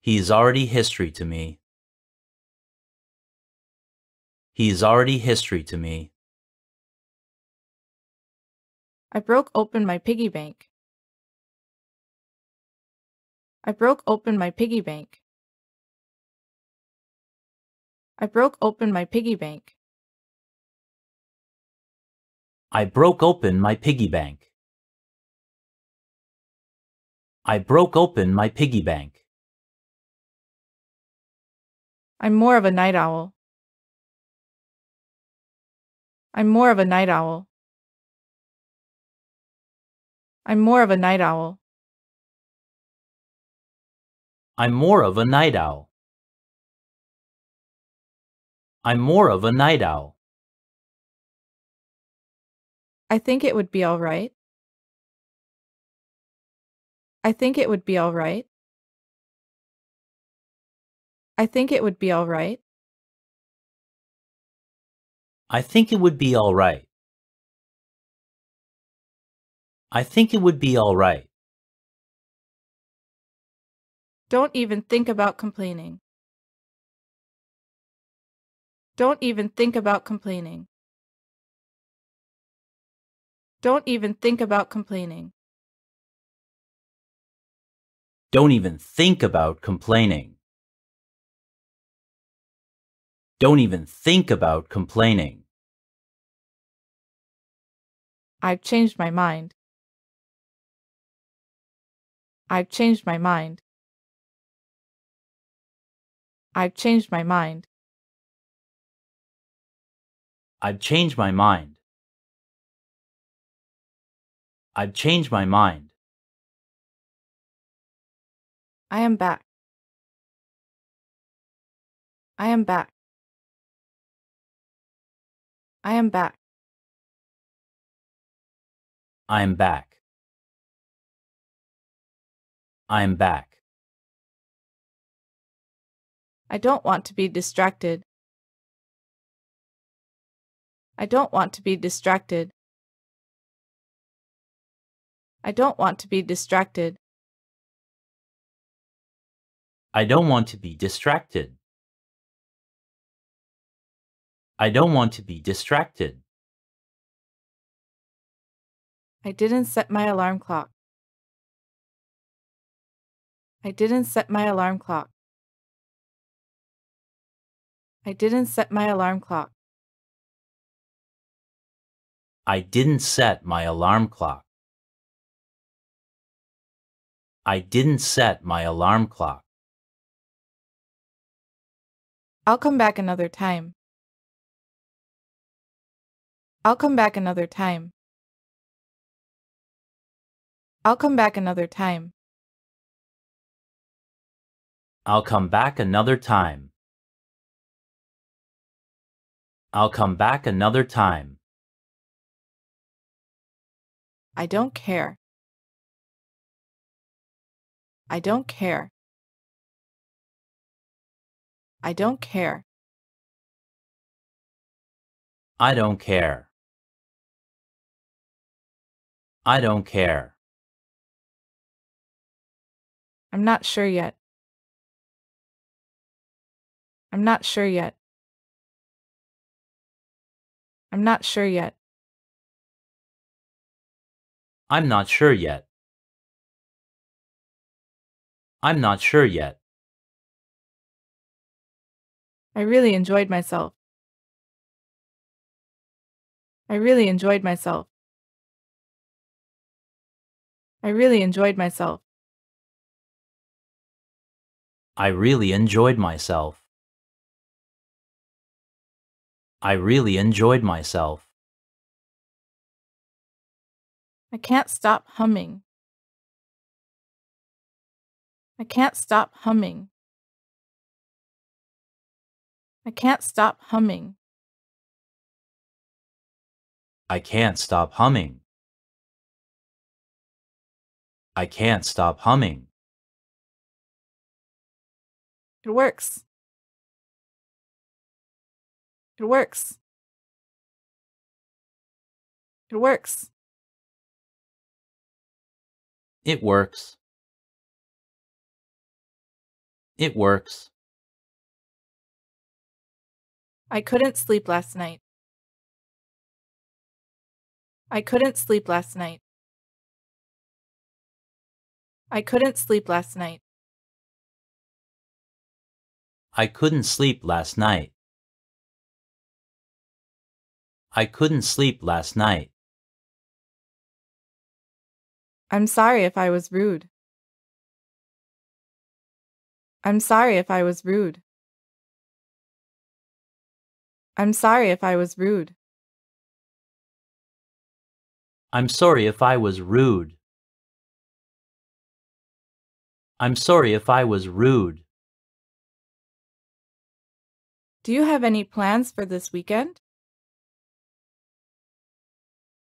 He's already history to me. He's already history to me. I broke open my piggy bank. I broke open my piggy bank. I broke open my piggy bank. I broke open my piggy bank. I broke open my piggy bank. I'm more of a night owl. I'm more of a night owl. I'm more of a night owl. I'm more of a night owl. I'm more of a night owl. I think it would be all right. I think it would be all right. I think it would be all right. I think it would be all right. I think it would be all right. Don't even think about complaining. Don't even think about complaining. Don't even think about complaining. Don't even think about complaining. Don't even think about complaining. I've changed my mind. I've changed my mind. I've changed my mind. I've changed my mind. I've changed my mind. I am back. I am back. I am back. I am back. I am back. I don't want to be distracted. I don't want to be distracted. I don't want to be distracted. I don't want to be distracted. I don't want to be distracted. I didn't set my alarm clock. I didn't set my alarm clock. I didn't set my alarm clock. I didn't set my alarm clock. I didn't set my alarm clock. I'll come back another time. I'll come back another time. I'll come back another time. I'll come back another time. I'll come back another time. I don't care. I don't care. I don't care. I don't care. I don't care. I'm not sure yet. I'm not sure yet. I'm not sure yet. I'm not sure yet. I'm not sure yet. I really enjoyed myself. I really enjoyed myself. I really enjoyed myself. I really enjoyed myself. I really enjoyed myself. I can't stop humming. I can't stop humming. I can't stop humming. I can't stop humming. I can't stop humming. It works. It works. It works. It works. It works. I couldn't sleep last night. I couldn't sleep last night. I couldn't sleep last night. I couldn't sleep last night. I couldn't sleep last night. I'm sorry if I was rude. I'm sorry if I was rude. I'm sorry if I was rude. I'm sorry if I was rude. I'm sorry if I was rude. Do you have any plans for this weekend?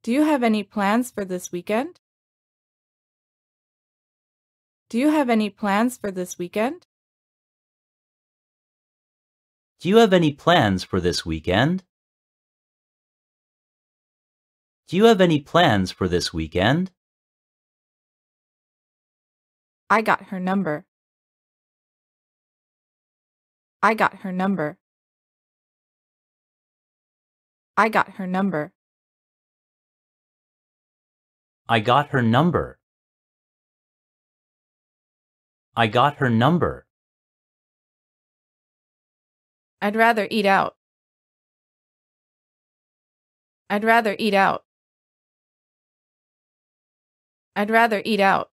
Do you have any plans for this weekend? Do you have any plans for this weekend? Do you have any plans for this weekend? Do you have any plans for this weekend? I got her number. I got her number. I got her number. I got her number. I got her number. I'd rather eat out. I'd rather eat out. I'd rather eat out.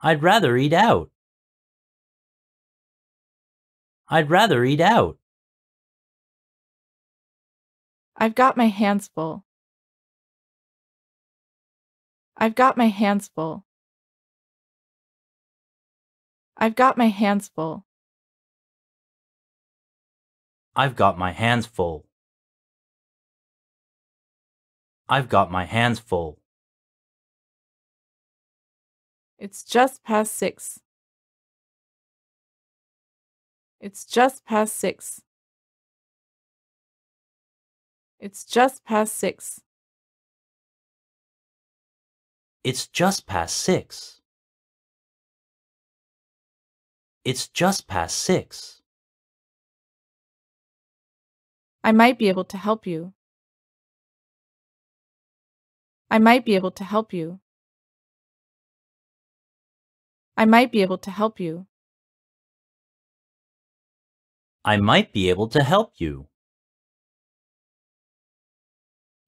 I'd rather eat out. I'd rather eat out. I've got my hands full. I've got my hands full. I've got my hands full. I've got my hands full. I've got my hands full. It's just past six. It's just past six. It's just past six. It's just past six. It's just past six. I might be able to help you. I might be able to help you. I might be able to help you. I might be able to help you.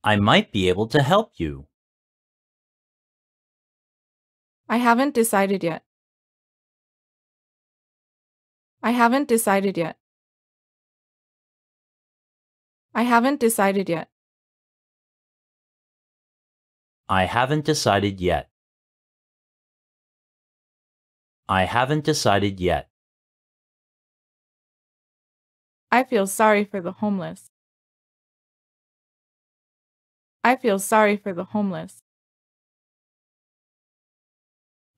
I might be able to help you. I haven't decided yet. I haven't decided yet. I haven't decided yet. I haven't decided yet. I haven't decided yet. I feel sorry for the homeless. I feel sorry for the homeless.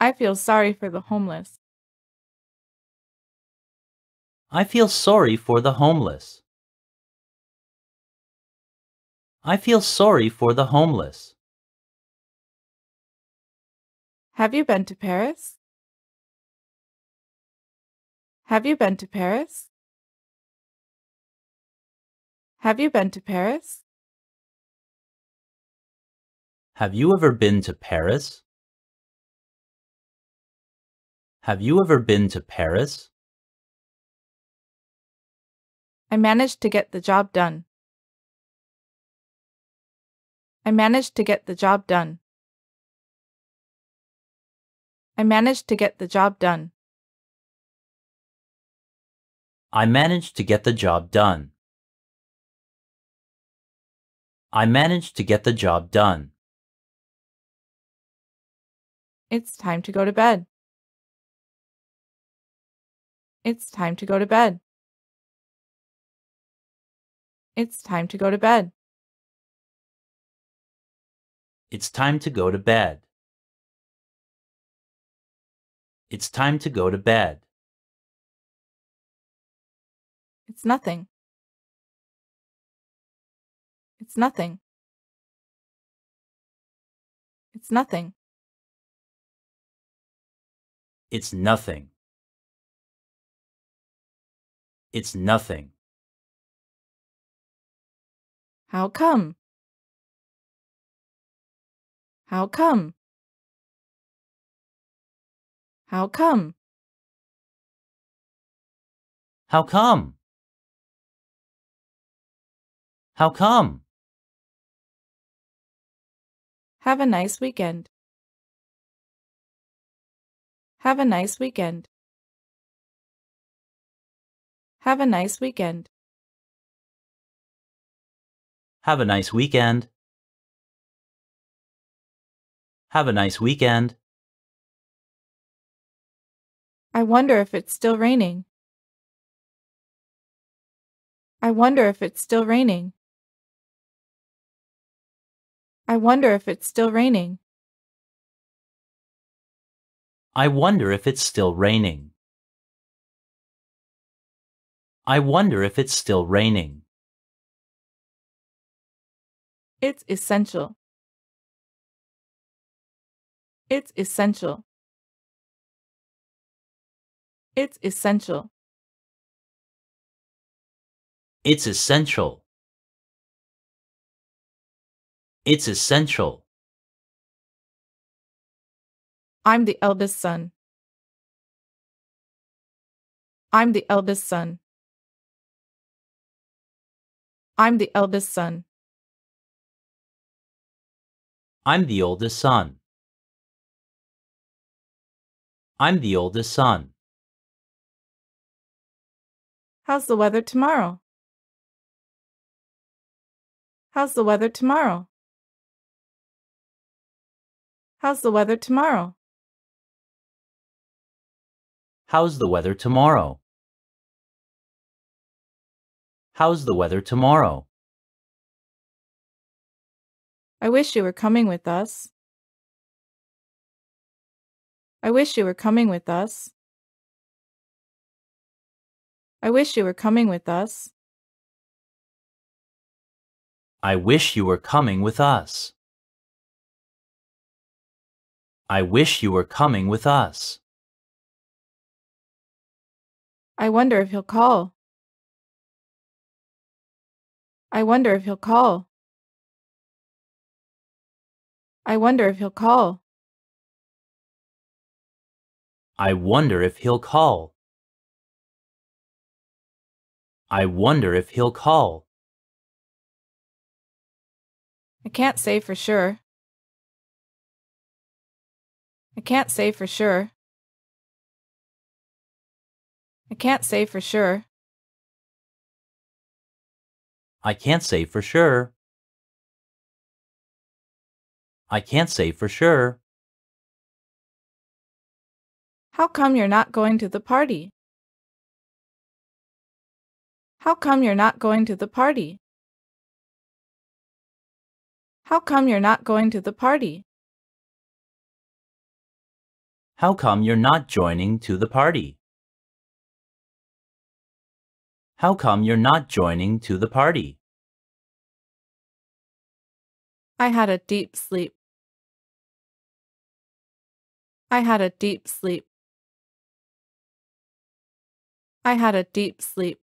I feel sorry for the homeless. I feel sorry for the homeless. I feel sorry for the homeless. Have you been to Paris? Have you been to Paris? Have you been to Paris? Have you ever been to Paris? Have you ever been to Paris? I managed to get the job done. I managed to get the job done. I managed to get the job done. I managed to get the job done. I managed to get the job done. It's time to go to bed. It's time to go to bed. It's time to go to bed. It's time to go to bed. It's time to go to bed. It's nothing. It's nothing. It's nothing. It's nothing. It's nothing. How come? How come? How come? How come? How come? Have a nice weekend. Have a nice weekend. Have a nice weekend. Have a nice weekend. Have a nice weekend. I wonder if it's still raining. I wonder if it's still raining. I wonder if it's still raining. I wonder if it's still raining. I wonder if it's still raining. It's essential. It's essential. It's essential. It's essential. It's essential. I'm the eldest son. I'm the eldest son. I'm the eldest son. I'm the oldest son. I'm the oldest son. How's the weather tomorrow? How's the weather tomorrow? How's the weather tomorrow? How's the weather tomorrow? How's the weather tomorrow? I wish you were coming with us. I wish you were coming with us. I wish you were coming with us. I wish you were coming with us. I wish you were coming with us. I wonder if he'll call. I wonder if he'll call. I wonder if he'll call. I wonder if he'll call. I wonder if he'll call. I can't say for sure. I can't say for sure. I can't say for sure. I can't say for sure. I can't say for sure. How come you're not going to the party? How come you're not going to the party? How come you're not going to the party? How come you're not joining to the party? How come you're not joining to the party? I had a deep sleep. I had a deep sleep. I had a deep sleep.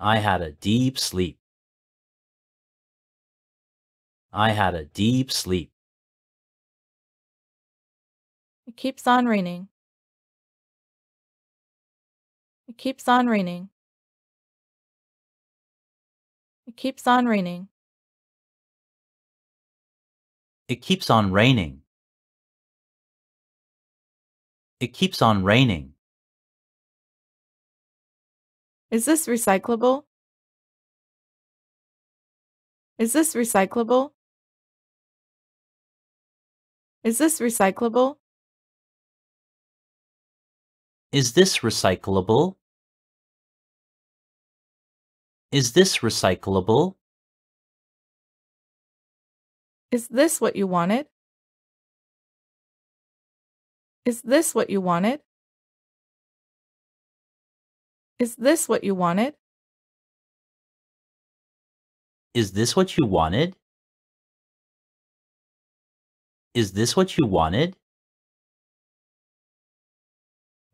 I had a deep sleep. I had a deep sleep. It keeps on raining. It keeps on raining. It keeps on raining. It keeps on raining. It keeps on raining. Is this recyclable? Is this recyclable? Is this recyclable? Is this recyclable? Is this recyclable? Is this what you wanted? Is this what you wanted? Is this what you wanted? Is this what you wanted? Is this what you wanted?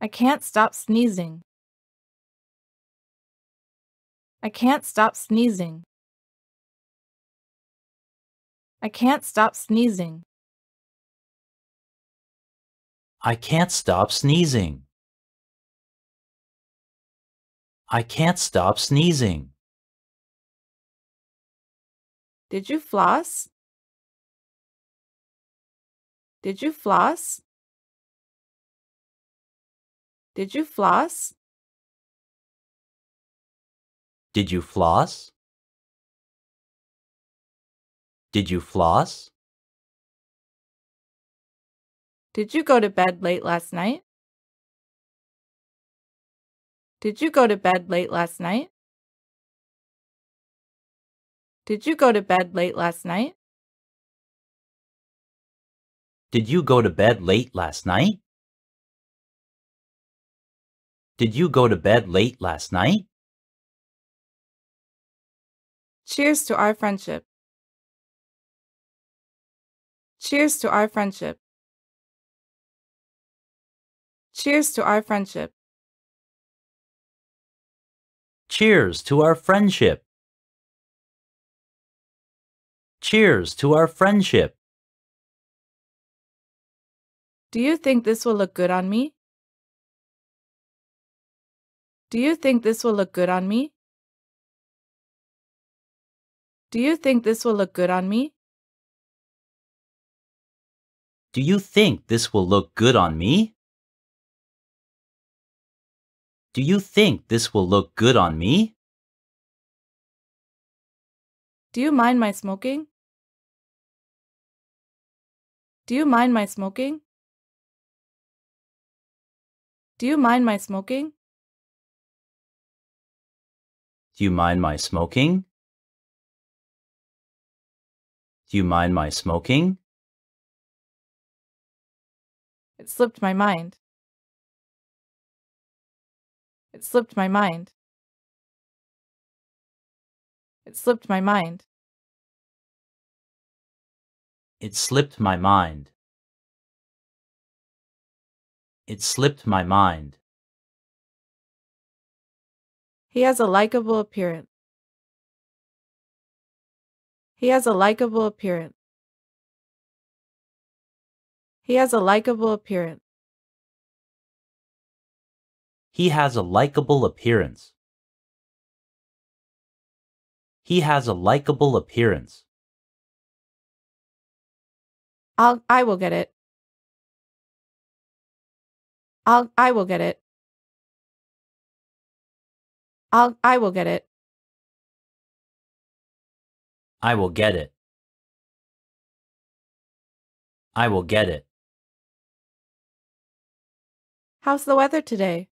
I can't stop sneezing. I can't stop sneezing. I can't stop sneezing. I can't stop sneezing. I can't stop sneezing. Did you floss? Did you floss? Did you floss? Did you floss? Did you floss? Did you go to bed late last night? Did you go to bed late last night? Did you go to bed late last night? Did you go to bed late last night? Did you go to bed late last night? Cheers to our friendship. Cheers to our friendship. Cheers to our friendship. Cheers to our friendship. Cheers to our friendship. Do you think this will look good on me? Do you think this will look good on me? Do you think this will look good on me? Do you think this will look good on me? Do you think this will look good on me? Do you mind my smoking? Do you mind my smoking? Do you mind my smoking? Do you mind my smoking? Do you mind my smoking? It slipped my mind. It slipped my mind. It slipped my mind. It slipped my mind. It slipped my mind. He has a likable appearance. He has a likable appearance. He has a likable appearance. He has a likable appearance. He has a likable appearance. I'll I will get it. I'll I will get it. I'll I will get it. I will get it. I will get it. How's the weather today?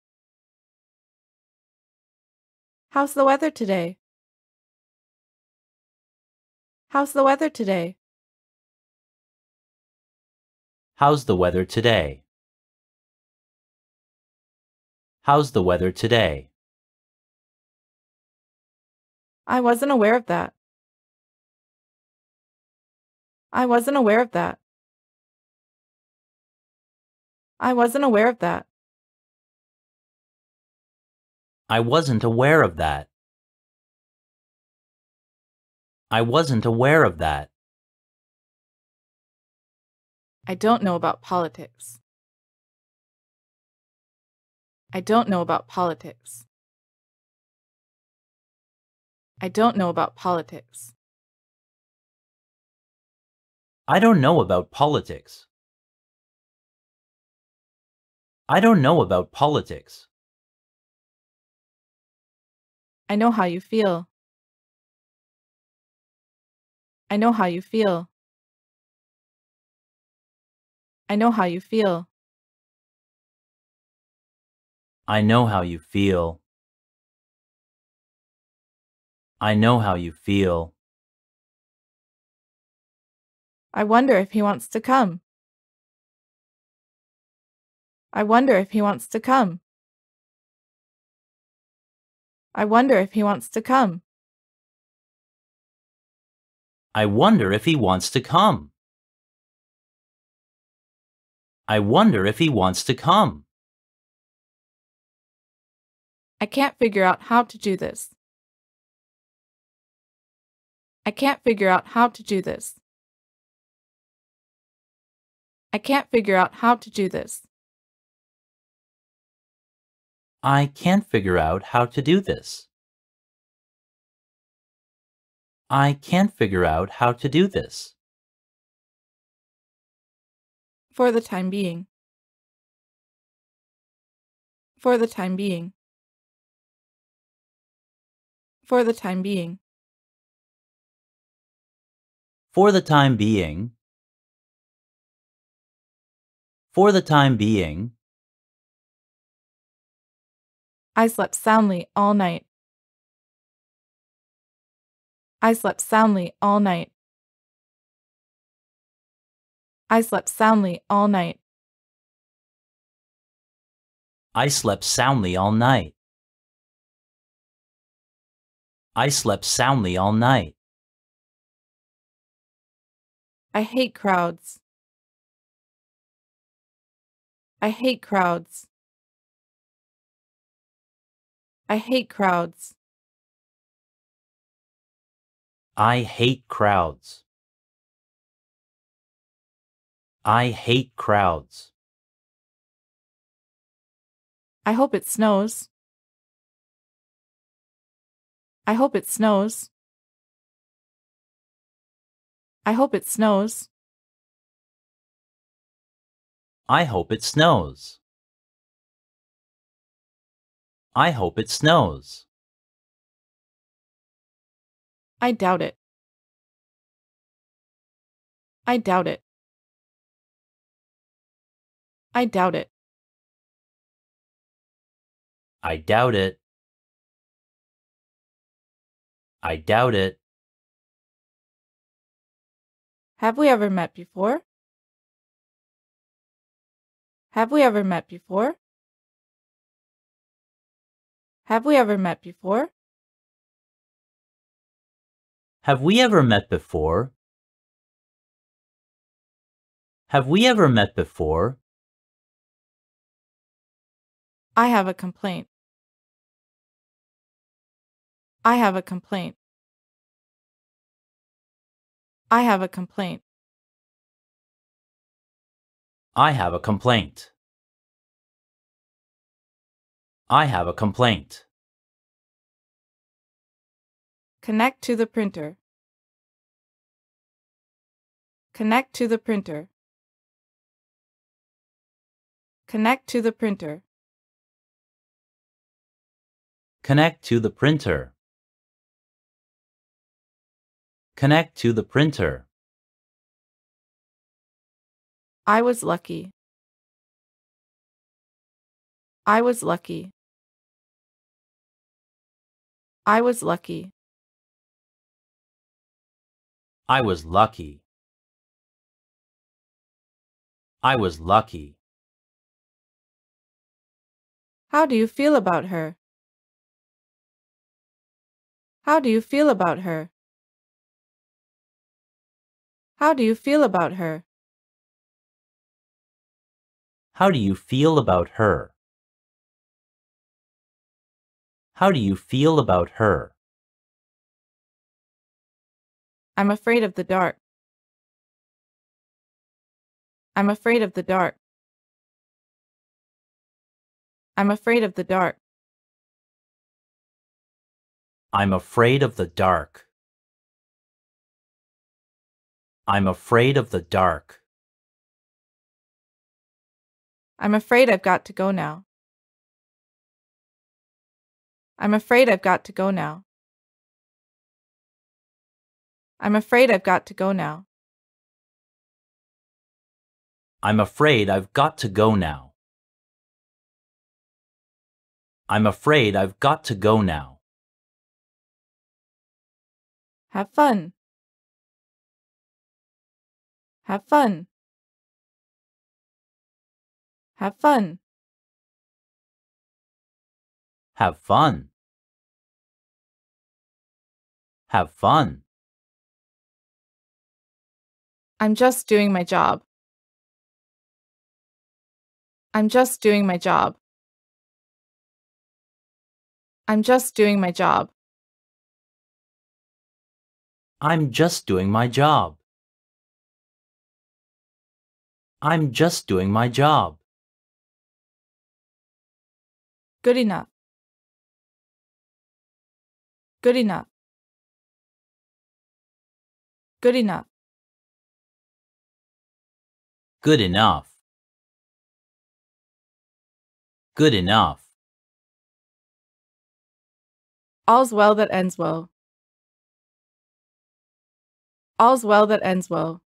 How's the weather today? How's the weather today? How's the weather today? How's the weather today? I wasn't aware of that. I wasn't aware of that. I wasn't aware of that. I wasn't aware of that. I wasn't aware of that. I don't know about politics. I don't know about politics. I don't know about politics. I don't know about politics. I don't know about politics. I know how you feel. I know how you feel. I know how you feel. I know how you feel. I know how you feel. I wonder if he wants to come. I wonder if he wants to come. I wonder if he wants to come. I wonder if he wants to come. I wonder if he wants to come. I can't figure out how to do this. I can't figure out how to do this. I can't figure out how to do this. I can't figure out how to do this. I can't figure out how to do this. For the time being. For the time being. For the time being. For the time being. For the time being. I slept soundly all night. I slept soundly all night. I slept soundly all night. I slept soundly all night. I slept soundly all night. I hate crowds. I hate crowds. I hate crowds. I hate crowds. I hate crowds. I hope it snows. I hope it snows. I hope it snows. I hope it snows. I hope it snows. I doubt it. I doubt it. I doubt it. I doubt it. I doubt it. Have we ever met before? Have we ever met before? Have we ever met before? Have we ever met before? Have we ever met before? I have a complaint. I have a complaint. I have a complaint. I have a complaint. I have a complaint. Connect to the printer. Connect to the printer. Connect to the printer. Connect to the printer. Connect to the printer. I was lucky. I was lucky. I was lucky. I was lucky. I was lucky. How do you feel about her? How do you feel about her? How do you feel about her? How do you feel about her? How do you feel about her? I'm afraid of the dark. I'm afraid of the dark. I'm afraid of the dark. I'm afraid of the dark. I'm afraid of the dark. I'm afraid I've got to go now. I'm afraid I've got to go now. I'm afraid I've got to go now. I'm afraid I've got to go now. I'm afraid I've got to go now. Have fun. Have fun. Have fun. Have fun. Have fun. I'm just doing my job. I'm just doing my job. I'm just doing my job. I'm just doing my job. I'm just doing my job. Good enough. Good enough. Good enough. Good enough. Good enough. All's well that ends well. All's well that ends well.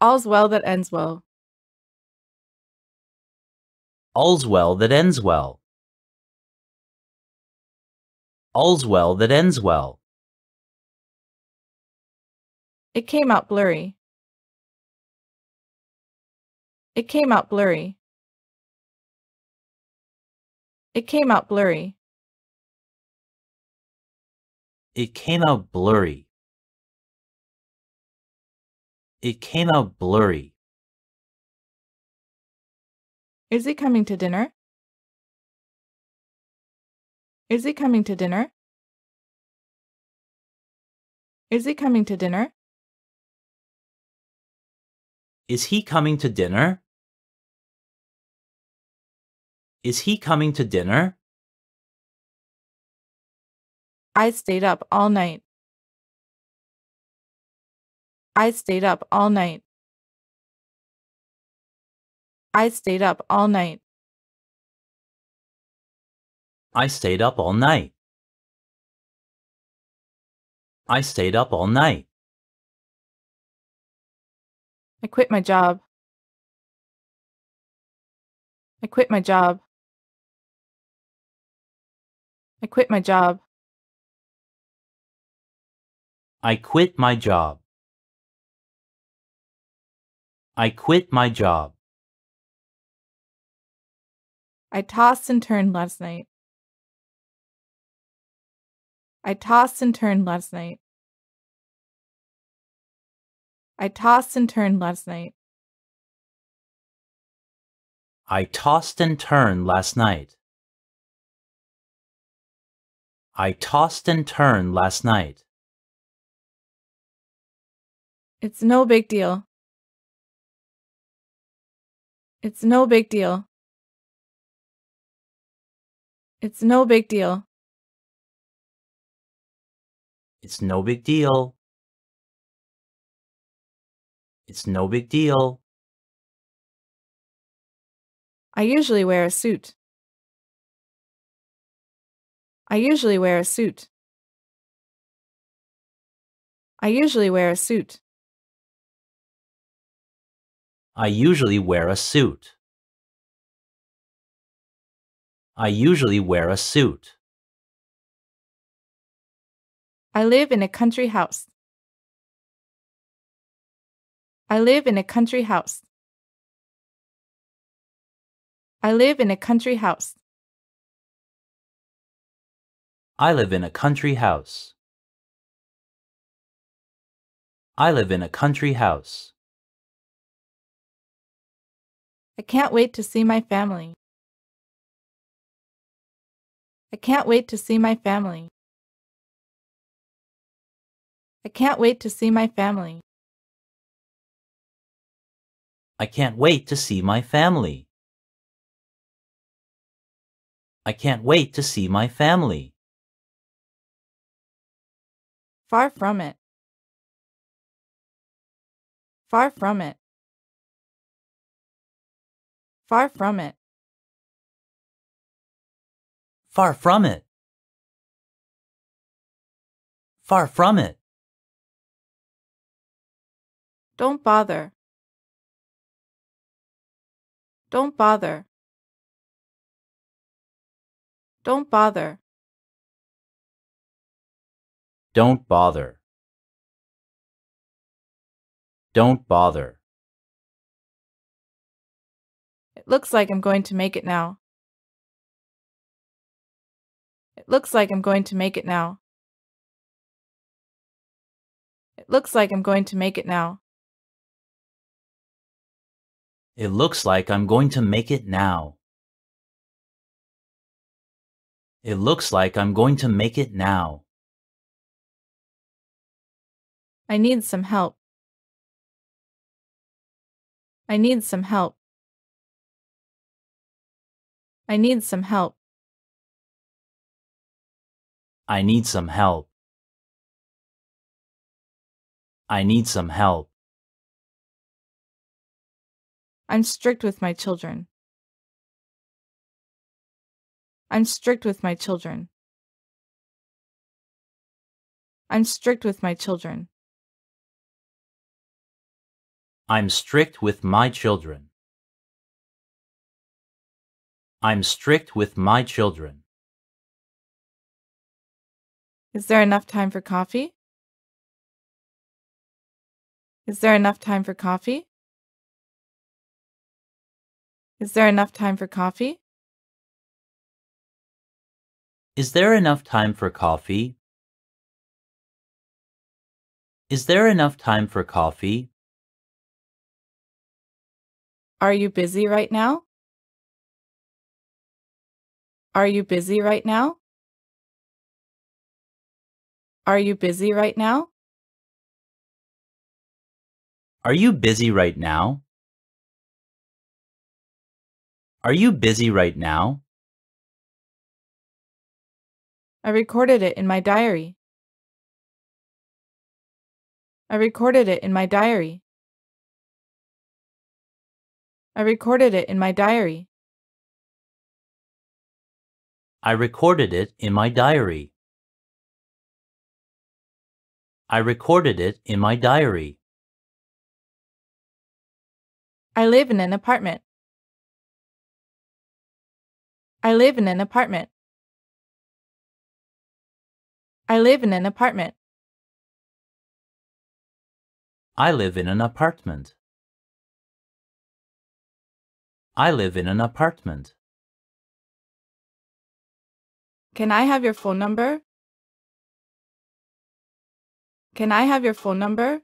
All's well that ends well. All's well that ends well. All's well that ends well. It came out blurry. It came out blurry. It came out blurry. It came out blurry. It came out blurry. Is he coming to dinner? Is he coming to dinner? Is he coming to dinner? Is he coming to dinner? Is he coming to dinner? I stayed up all night. I stayed up all night. I stayed up all night. I stayed up all night. I stayed up all night. I quit my job. I quit my job. I quit my job. I quit my job. I quit my job. I tossed and turned last night. I tossed and turned last night. I tossed and turned last night. I tossed and turned last night. I tossed and turned last night. It's no big deal. It's no big deal. It's no big deal. It's no big deal. It's no big deal. I usually wear a suit. I usually wear a suit. I usually wear a suit. I usually wear a suit. I usually wear a suit. I live in a country house. I live in a country house. I live in a country house. I live in a country house. I live in a country house. I can't wait to see my family. I can't wait to see my family. I can't wait to see my family. I can't wait to see my family. I can't wait to see my family. Far from it. Far from it. Far from it. Far from it. Far from it. Don't bother. Don't bother. Don't bother. Don't bother. Don't bother. It looks like I'm going to make it now. It looks like I'm going to make it now. It looks like I'm going to make it now. It looks like I'm going to make it now. It looks like I'm going to make it now. I need some help. I need some help. I need some help. I need some help. I need some help. I'm strict with my children. I'm strict with my children. I'm strict with my children. I'm strict with my children. I'm strict with my children. Is there enough time for coffee? Is there enough time for coffee? Is there enough time for coffee? Is there enough time for coffee? Is there enough time for coffee? Are you busy right now? Are you busy right now? Are you busy right now? Are you busy right now? Are you busy right now? I recorded it in my diary. I recorded it in my diary. I recorded it in my diary. I recorded it in my diary. I recorded it in my diary. I live in an apartment. I live in an apartment. I live in an apartment. I live in an apartment. I live in an apartment. Can I have your phone number? Can I have your phone number?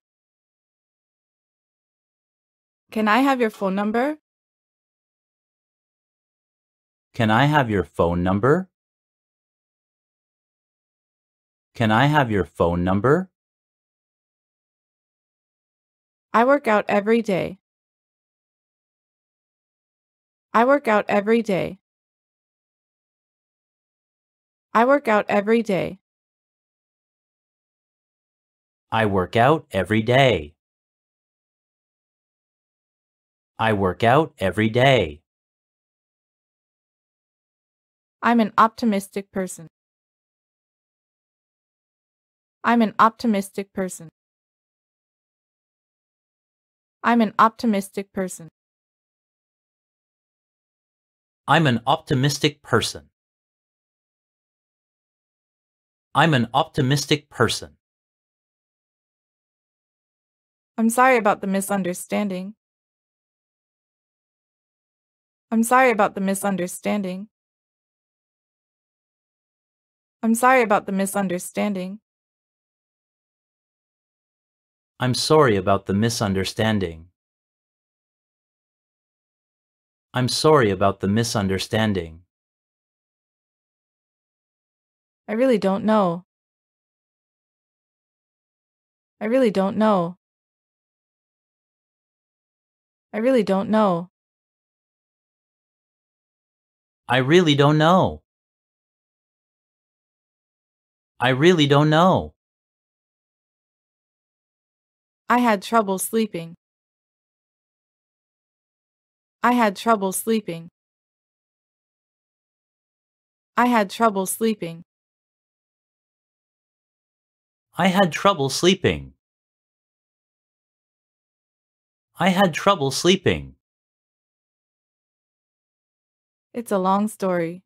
Can I have your phone number? Can I have your phone number? Can I have your phone number? I work out every day. I work out every day. I work out every day. I work out every day. I work out every day. I'm an optimistic person. I'm an optimistic person. I'm an optimistic person. I'm an optimistic person. I'm an optimistic person. I'm sorry about the misunderstanding. I'm sorry about the misunderstanding. I'm sorry about the misunderstanding. I'm sorry about the misunderstanding. I'm sorry about the misunderstanding. I really don't know. I really don't know. I really don't know. I really don't know. I really don't know. I had trouble sleeping. I had trouble sleeping. I had trouble sleeping. I had trouble sleeping. I had trouble sleeping. It's a long story.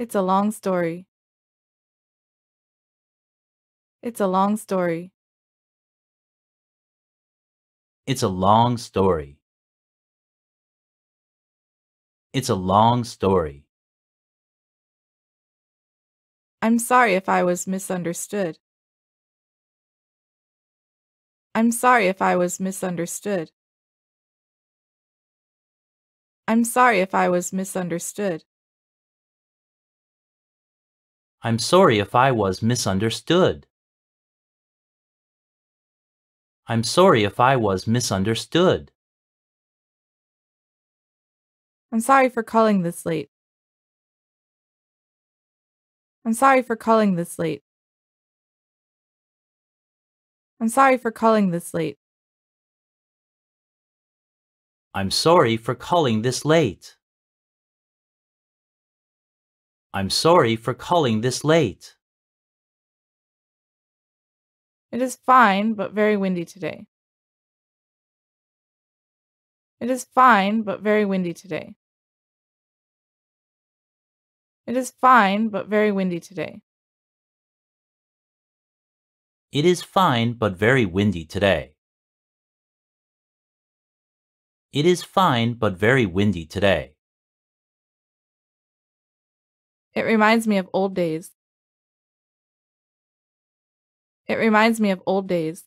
It's a long story. It's a long story. It's a long story. It's a long story. I'm sorry if I was misunderstood. I'm sorry if I was misunderstood. I'm sorry if I was misunderstood. I'm sorry if I was misunderstood. I'm sorry if I was misunderstood. I'm sorry for calling this late. I'm sorry for calling this late. I'm sorry for calling this late. I'm sorry for calling this late. I'm sorry for calling this late. It is fine, but very windy today. It is fine, but very windy today. It is fine, but very windy today. It is fine, but very windy today. It is fine, but very windy today. It reminds me of old days. It reminds me of old days.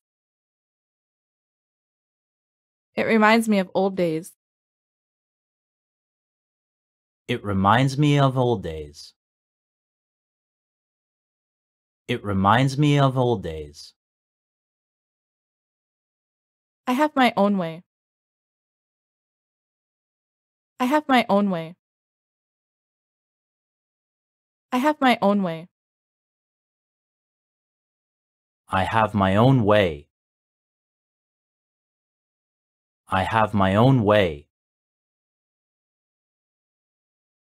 It reminds me of old days. It reminds me of old days. It reminds me of old days. I have my own way. I have my own way. I have my own way. I have my own way. I have my own way.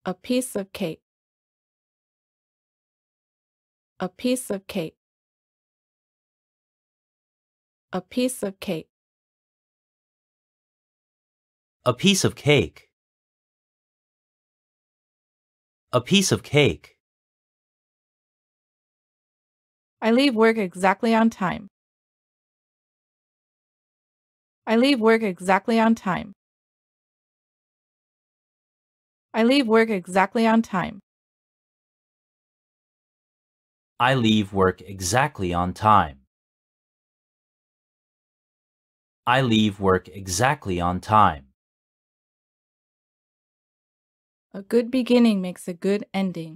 A piece of cake. A piece of cake. A piece of cake. A piece of cake. A piece of cake. I leave work exactly on time. I leave work exactly on time. I leave work exactly on time. I leave work exactly on time. I leave work exactly on time. A good beginning makes a good ending.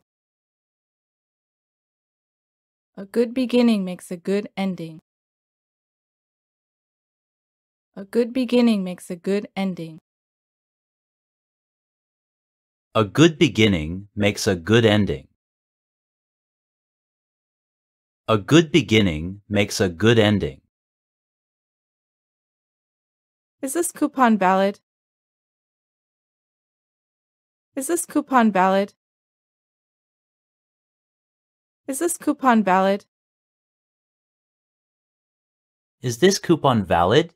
A good beginning makes a good ending. A good beginning makes a good ending. A good beginning makes a good ending. A good beginning makes a good ending. Is this coupon valid? Is this coupon valid? Is this coupon valid? Is this coupon valid?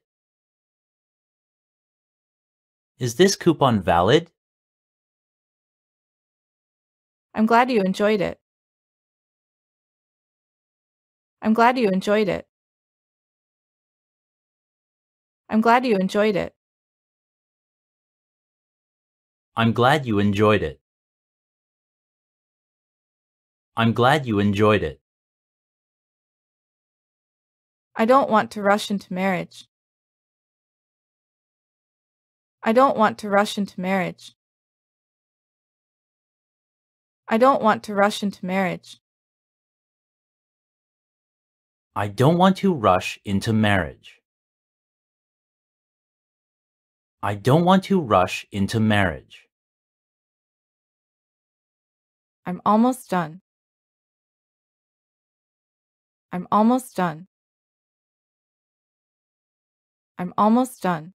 Is this coupon valid? I'm glad you enjoyed it. I'm glad you enjoyed it. I'm glad you enjoyed it. I'm glad you enjoyed it. I'm glad you enjoyed it. I don't want to rush into marriage. I don't want to rush into marriage. I don't want to rush into marriage. I don't want to rush into marriage. I don't want to rush into marriage. I'm almost done. I'm almost done. I'm almost done.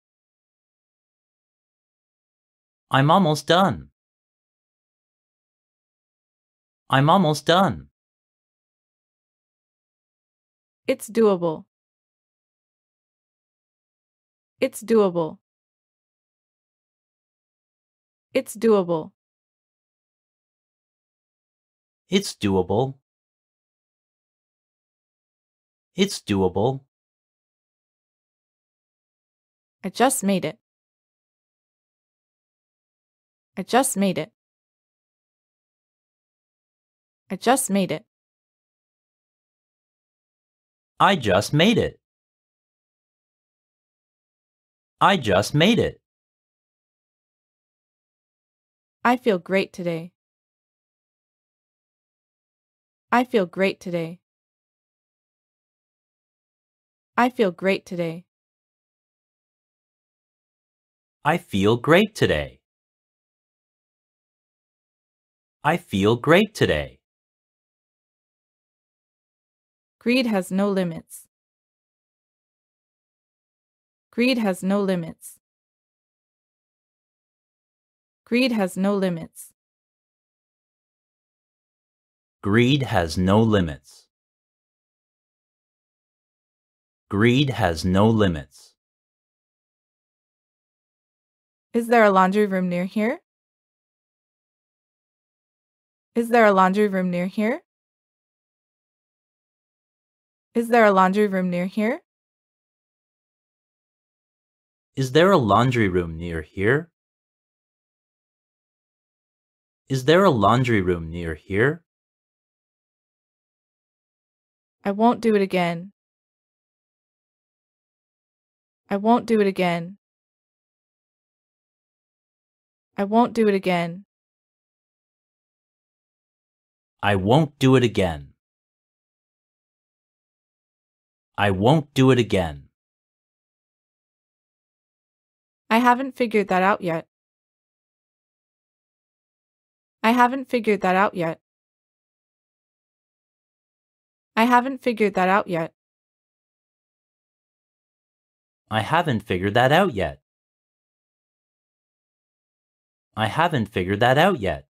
I'm almost done. I'm almost done. It's doable. It's doable. It's doable. It's doable. It's doable. I just made it. I just made it. I just made it. I just made it. I just made it. I feel great today. I feel great today. I feel great today. I feel great today. I feel great today. Greed has no limits. Greed has no limits. Greed has no limits. Greed has no limits. Greed has no limits. Is there a laundry room near here? Is there a laundry room near here? Is there a laundry room near here? Is there a laundry room near here? Is there a laundry room near here? I won't do it again. I won't do it again. I won't do it again. I won't do it again. I won't do it again. I haven't figured that out yet. I haven't figured that out yet. I haven't figured that out yet. I haven't figured that out yet. I haven't figured that out yet.